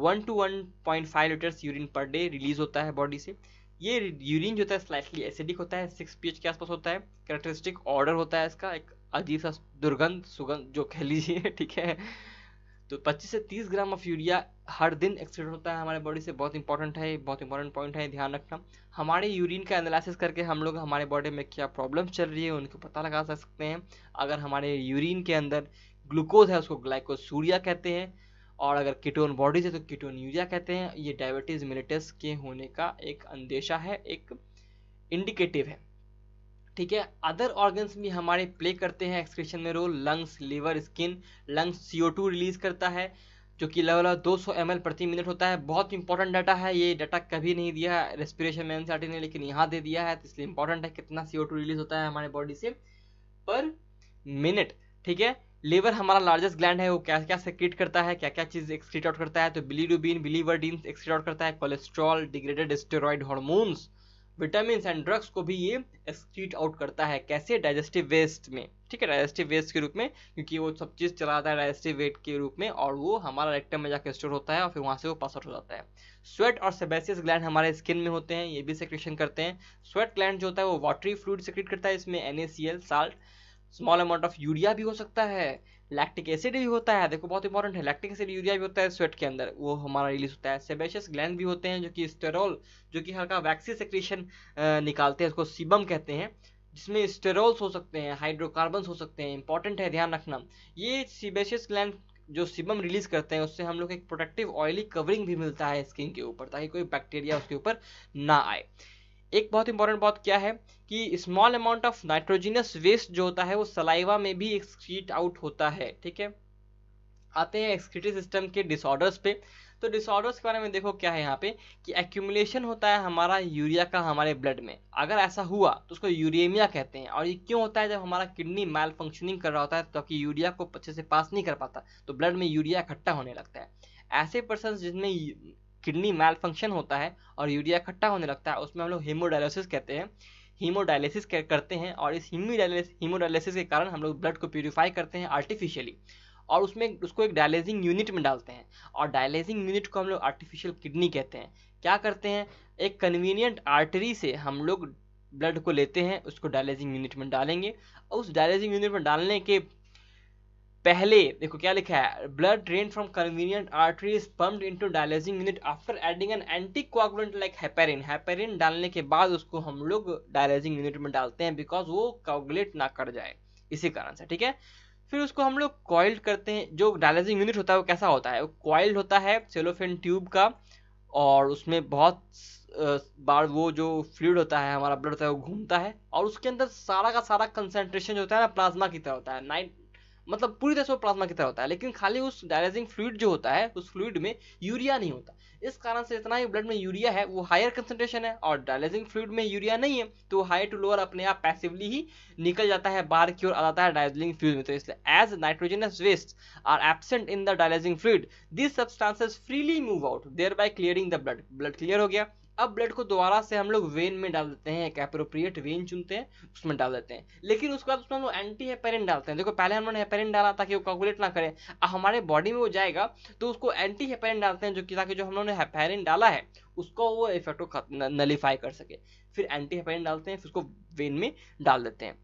Speaker 1: one two one point five litres urine per day release होता है बॉडी से ये यूरिन जो होता है स्लाइटली एसिडिक होता है सिक्स पी के आसपास होता है करेक्टरिस्टिक ऑर्डर होता है इसका एक अजीब सा दुर्गंध सुगंध जो कह लीजिए ठीक है तो 25 से 30 ग्राम ऑफ यूरिया हर दिन एक्सक्रीट होता है हमारे बॉडी से बहुत इंपॉर्टेंट है बहुत इंपॉर्टेंट पॉइंट है ध्यान रखना हमारे यूरिन का एनालिसिस करके हम लोग हमारे बॉडी में क्या प्रॉब्लम चल रही है उनको पता लगा सकते हैं अगर हमारे यूरिन के अंदर ग्लूकोज है उसको ग्लाइकोसूरिया कहते हैं और अगर कीटोन बॉडीज है तो कीटोन यूरिया कहते हैं ये डायबिटीज़ मिलिटस के होने का एक अंदेशा है एक इंडिकेटिव है ठीक है अदर ऑर्गन्स भी हमारे प्ले करते हैं एक्सक्रीशन में role lungs liver skin lungs CO two release करता है जो कि लगभग दो सौ प्रति मिनट होता है बहुत इंपॉर्टेंट डाटा है ये डाटा कभी नहीं दिया है रेस्पिरेशन में एनसीआरटी ने लेकिन यहाँ दे दिया है तो इसलिए इंपॉर्टेंट है कितना सी रिलीज होता है हमारे बॉडी से पर मिनट ठीक है लीवर हमारा लार्जेस्ट ग्लैंड है वो क्या क्या सेक्रेट करता है क्या क्या चीज़ एक्सक्रीट आउट करता है तो बिलीवर डीन एक्सक्रीट आउट करता है cholesterol degraded steroid hormones vitamin and drugs को भी ये एक्सक्रीट आउट करता है कैसे डाइजेस्टिव वेस्ट में ठीक है डाइजेस्टिव वेस्ट के रूप में क्योंकि वो सब चीज़ चलाता है डाइजेस्टिव वेट के रूप में और वो हमारा रेक्टम में जाकर स्टोर होता है और फिर वहाँ से वो पास आउट हो जाता है स्वेट और सेबेसियस ग्लैंड हमारे स्किन में होते हैं ये भी सेक्रेशन करते हैं स्वेट ग्लैंड जो होता है वो वाटरी फ्लूड सेक्रेट करता है इसमें an salt small amount of urea भी हो सकता है लैक्टिक एसिड भी होता है देखो बहुत इंपॉर्टेंट है लैक्टिक एसिड यूरिया भी होता है स्वेट के अंदर वो हमारा रिलीज होता है सेबेशियस ग्लैंड भी होते हैं जो कि स्टेरोल जो कि हल्का वैक्सी सेक्रेशन निकालते हैं उसको सीबम कहते हैं जिसमें स्टेरोल्स हो सकते हैं हाइड्रोकार्बन हो सकते हैं इंपॉर्टेंट है ध्यान रखना ये सीबेशियस ग्लैंड जो सिबम रिलीज करते हैं उससे हम लोग एक प्रोटेक्टिव ऑयली कवरिंग भी मिलता है स्किन के ऊपर ताकि कोई बैक्टीरिया उसके ऊपर ना आए एक बहुत इंपॉर्टेंट बात क्या है कि small amount of nitrogenous waste जो होता है वो सलाइवा में भी एक्सक्रीट आउट होता है ठीक है आते हैं एक्सक्रीटिव सिस्टम के डिसऑर्डर्स पे तो डिसऑर्डर्स के बारे में देखो क्या है यहाँ पे कि एक्यूमुलेशन होता है हमारा यूरिया का हमारे ब्लड में अगर ऐसा हुआ तो उसको यूरेमिया कहते हैं और ये क्यों होता है जब हमारा किडनी मैल फंक्शनिंग कर रहा होता है ताकि तो यूरिया को अच्छे से पास नहीं कर पाता तो ब्लड में यूरिया इकट्ठा होने लगता है ऐसे पर्सन जिनमें किडनी मैल फंक्शन होता है और यूरिया इकट्ठा होने लगता है उसमें हम लोग हीमोडायलिसिस कहते हैं हीमोडायलिसिस करते हैं और इस हीमोडायलिसिस के कारण हम लोग ब्लड को प्योरीफाई करते हैं आर्टिफिशियली और उसमें उसको एक डायलिसिंग यूनिट में डालते हैं और डायलिसिंग यूनिट को हम लोग आर्टिफिशियल किडनी कहते हैं क्या करते हैं एक कन्वीनियंट आर्टरी से हम लोग ब्लड को लेते हैं उसको डायलिसिंग यूनिट में डालेंगे और उस डायलिसिंग यूनिट में डालने के पहले देखो क्या लिखा है blood drain from convenient arteries pumped into dialysing unit after adding an anticoagulant like heparin heparin डालने के बाद उसको हम लोग डायलिसिंग यूनिट में डालते हैं बिकॉज वो कोगुलेट ना कर जाए इसी कारण से ठीक है फिर उसको हम लोग कॉइल्ड करते हैं जो डायलिसिंग यूनिट होता है वो कैसा होता है वो कॉइल्ड होता है सेलोफेन ट्यूब का और उसमें बहुत बार वो जो फ्लूड होता है हमारा ब्लड होता है वो घूमता है और उसके अंदर सारा का सारा कंसेंट्रेशन जो होता है ना प्लाज्मा की तरह होता है नाइन मतलब पूरी तरह से प्लाज्मा की तरह होता है लेकिन खाली उस डायलाइजिंग फ्लूड जो होता है उस फ्लूड में यूरिया नहीं होता इस कारण से इतना ही ब्लड में यूरिया है वो हायर कंसेंट्रेशन है और डायलाइजिंग फ्लूड में यूरिया नहीं है तो हाई टू लोअर अपने आप पैसिवली ही निकल जाता है बाहर की ओर आ जाता है डायलाइजिंग फ्लूड में तो इसलिए as nitrogenous waste are absent in the dialysing fluid this substances freely move out thereby clearing the blood blood clear हो गया अब ब्लड को दोबारा से हम लोग वेन में डाल देते हैं एक अप्रोप्रिएट वेन चुनते हैं उसमें डाल देते हैं लेकिन उसके बाद उसमें हम लोग एंटी हेपेरिन डालते हैं देखो पहले हमने हेपेरिन डाला ताकि वो कैलकुलेट ना करें अब हमारे बॉडी में वो जाएगा तो उसको एंटी हेपेरिन डालते हैं जो कि ताकि जो हम लोगों ने हेपेरिन डाला है उसको वो इफेक्ट को नलीफाई कर सके फिर एंटी हेपेरिन डालते हैं फिर उसको वेन में डाल देते हैं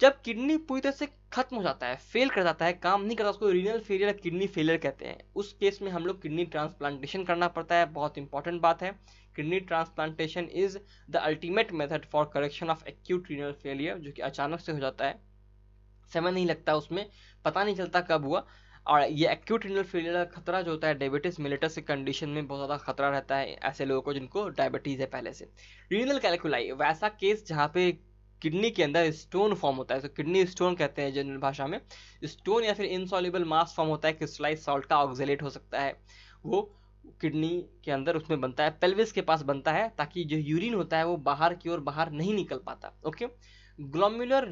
Speaker 1: जब किडनी पूरी तरह से खत्म हो जाता है फेल कर जाता है काम नहीं करता उसको रीनल फेलियर किडनी फेलियर कहते हैं उस केस में हम लोग किडनी ट्रांसप्लांटेशन करना पड़ता है बहुत इंपॉर्टेंट बात है kidney transplantation is the ultimate method for correction of acute renal failure जो कि अचानक से हो जाता है समय नहीं लगता उसमें पता नहीं चलता कब हुआ और ये एक्यूट रीनल फेलियर का खतरा जो होता है डायबिटीज मिलेटस कंडीशन में बहुत ज़्यादा खतरा रहता है ऐसे लोगों को जिनको डायबिटीज़ है पहले से रीनल कैलकुलाई वैसा केस जहाँ पे किडनी के अंदर स्टोन फॉर्म होता है तो किडनी स्टोन कहते हैं जनरल भाषा में स्टोन या फिर इनसॉल्यूबल मास फॉर्म होता है क्रिस्टलाइज सॉल्ट का ऑक्जेलेट हो सकता है वो किडनी के अंदर उसमें बनता है पेल्विस के पास बनता है ताकि जो यूरिन होता है वो बाहर की ओर बाहर नहीं निकल पाता ओके ग्लोमुलर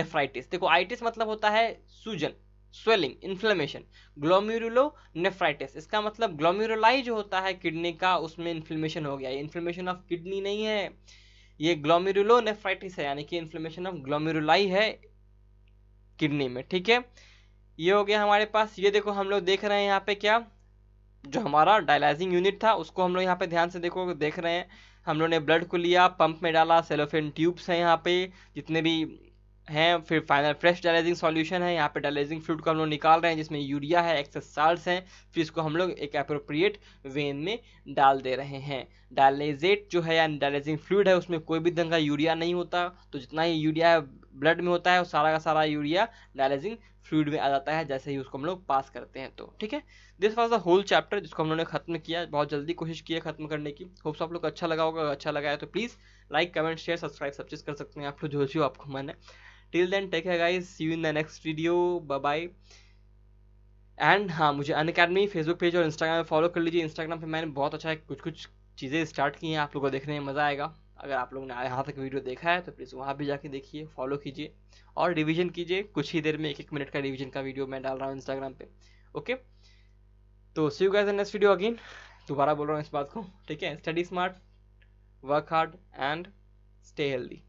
Speaker 1: नेफ्राइटिस देखो आइटिस मतलब होता है सूजन स्वेलिंग इन्फ्लेमेशन ग्लोम्यूरुलो नेफ्राइटिस इसका मतलब ग्लोम्यूरोलाई जो होता है किडनी का उसमें इन्फ्लेमेशन हो गया ये इन्फ्लेमेशन ऑफ किडनी नहीं है ये ग्लोम्यूरुलो नेफ्राइटिस है यानी कि इन्फ्लेमेशन ऑफ ग्लोम्यूरुलाई है किडनी में ठीक है ये हो गया हमारे पास ये देखो हम लोग देख रहे हैं यहाँ पे क्या जो हमारा डायलाइजिंग यूनिट था उसको हम लोग यहाँ पे ध्यान से देखो देख रहे हैं हम लोग ने ब्लड को लिया पंप में डाला सेलोफेन ट्यूब्स हैं यहाँ पे जितने भी हैं फिर फाइनल फ्रेश डायलाइजिंग सॉल्यूशन है यहाँ पे डायलाइजिंग फ्लूड को हम लोग निकाल रहे हैं जिसमें यूरिया है एक्सेस साल्ट हैं फिर इसको हम लोग एक अप्रोप्रिएट वेन में डाल दे रहे हैं डायलाइजेट जो है यानी डायलाइजिंग फ्लूड है उसमें कोई भी दंगा यूरिया नहीं होता तो जितना ही यूरिया ब्लड में होता है वो सारा का सारा यूरिया डायलाइजिंग फ्लूड में आ जाता है जैसे ही उसको हम लोग पास करते हैं तो ठीक है this was the whole chapter जिसको हम लोगों ने खत्म किया बहुत जल्दी कोशिश की है खत्म करने की होप्स आप लोग अच्छा लगा होगा अच्छा लगा है तो please like comment share subscribe सब चीज़ कर सकते हैं आप लोग जो जो आपको मन है टिल देन टेक है guys see you in the next video bye and हाँ मुझे अन अकेडमी फेसबुक पेज और इंस्टाग्राम में फॉलो कर लीजिए इंस्टाग्राम पे मैंने बहुत अच्छा कुछ कुछ चीज़ें स्टार्ट की हैं आप लोगों को देखने में मज़ा आएगा अगर आप लोग ने यहाँ तक वीडियो देखा है तो प्लीज़ वहाँ भी जाके देखिए फॉलो कीजिए और रिवीजन कीजिए कुछ ही देर में एक एक मिनट का रिवीजन का वीडियो मैं डाल रहा हूँ इंस्टाग्राम पे ओके तो see you guys in next video again दोबारा बोल रहा हूँ इस बात को ठीक है study smart work hard and stay healthy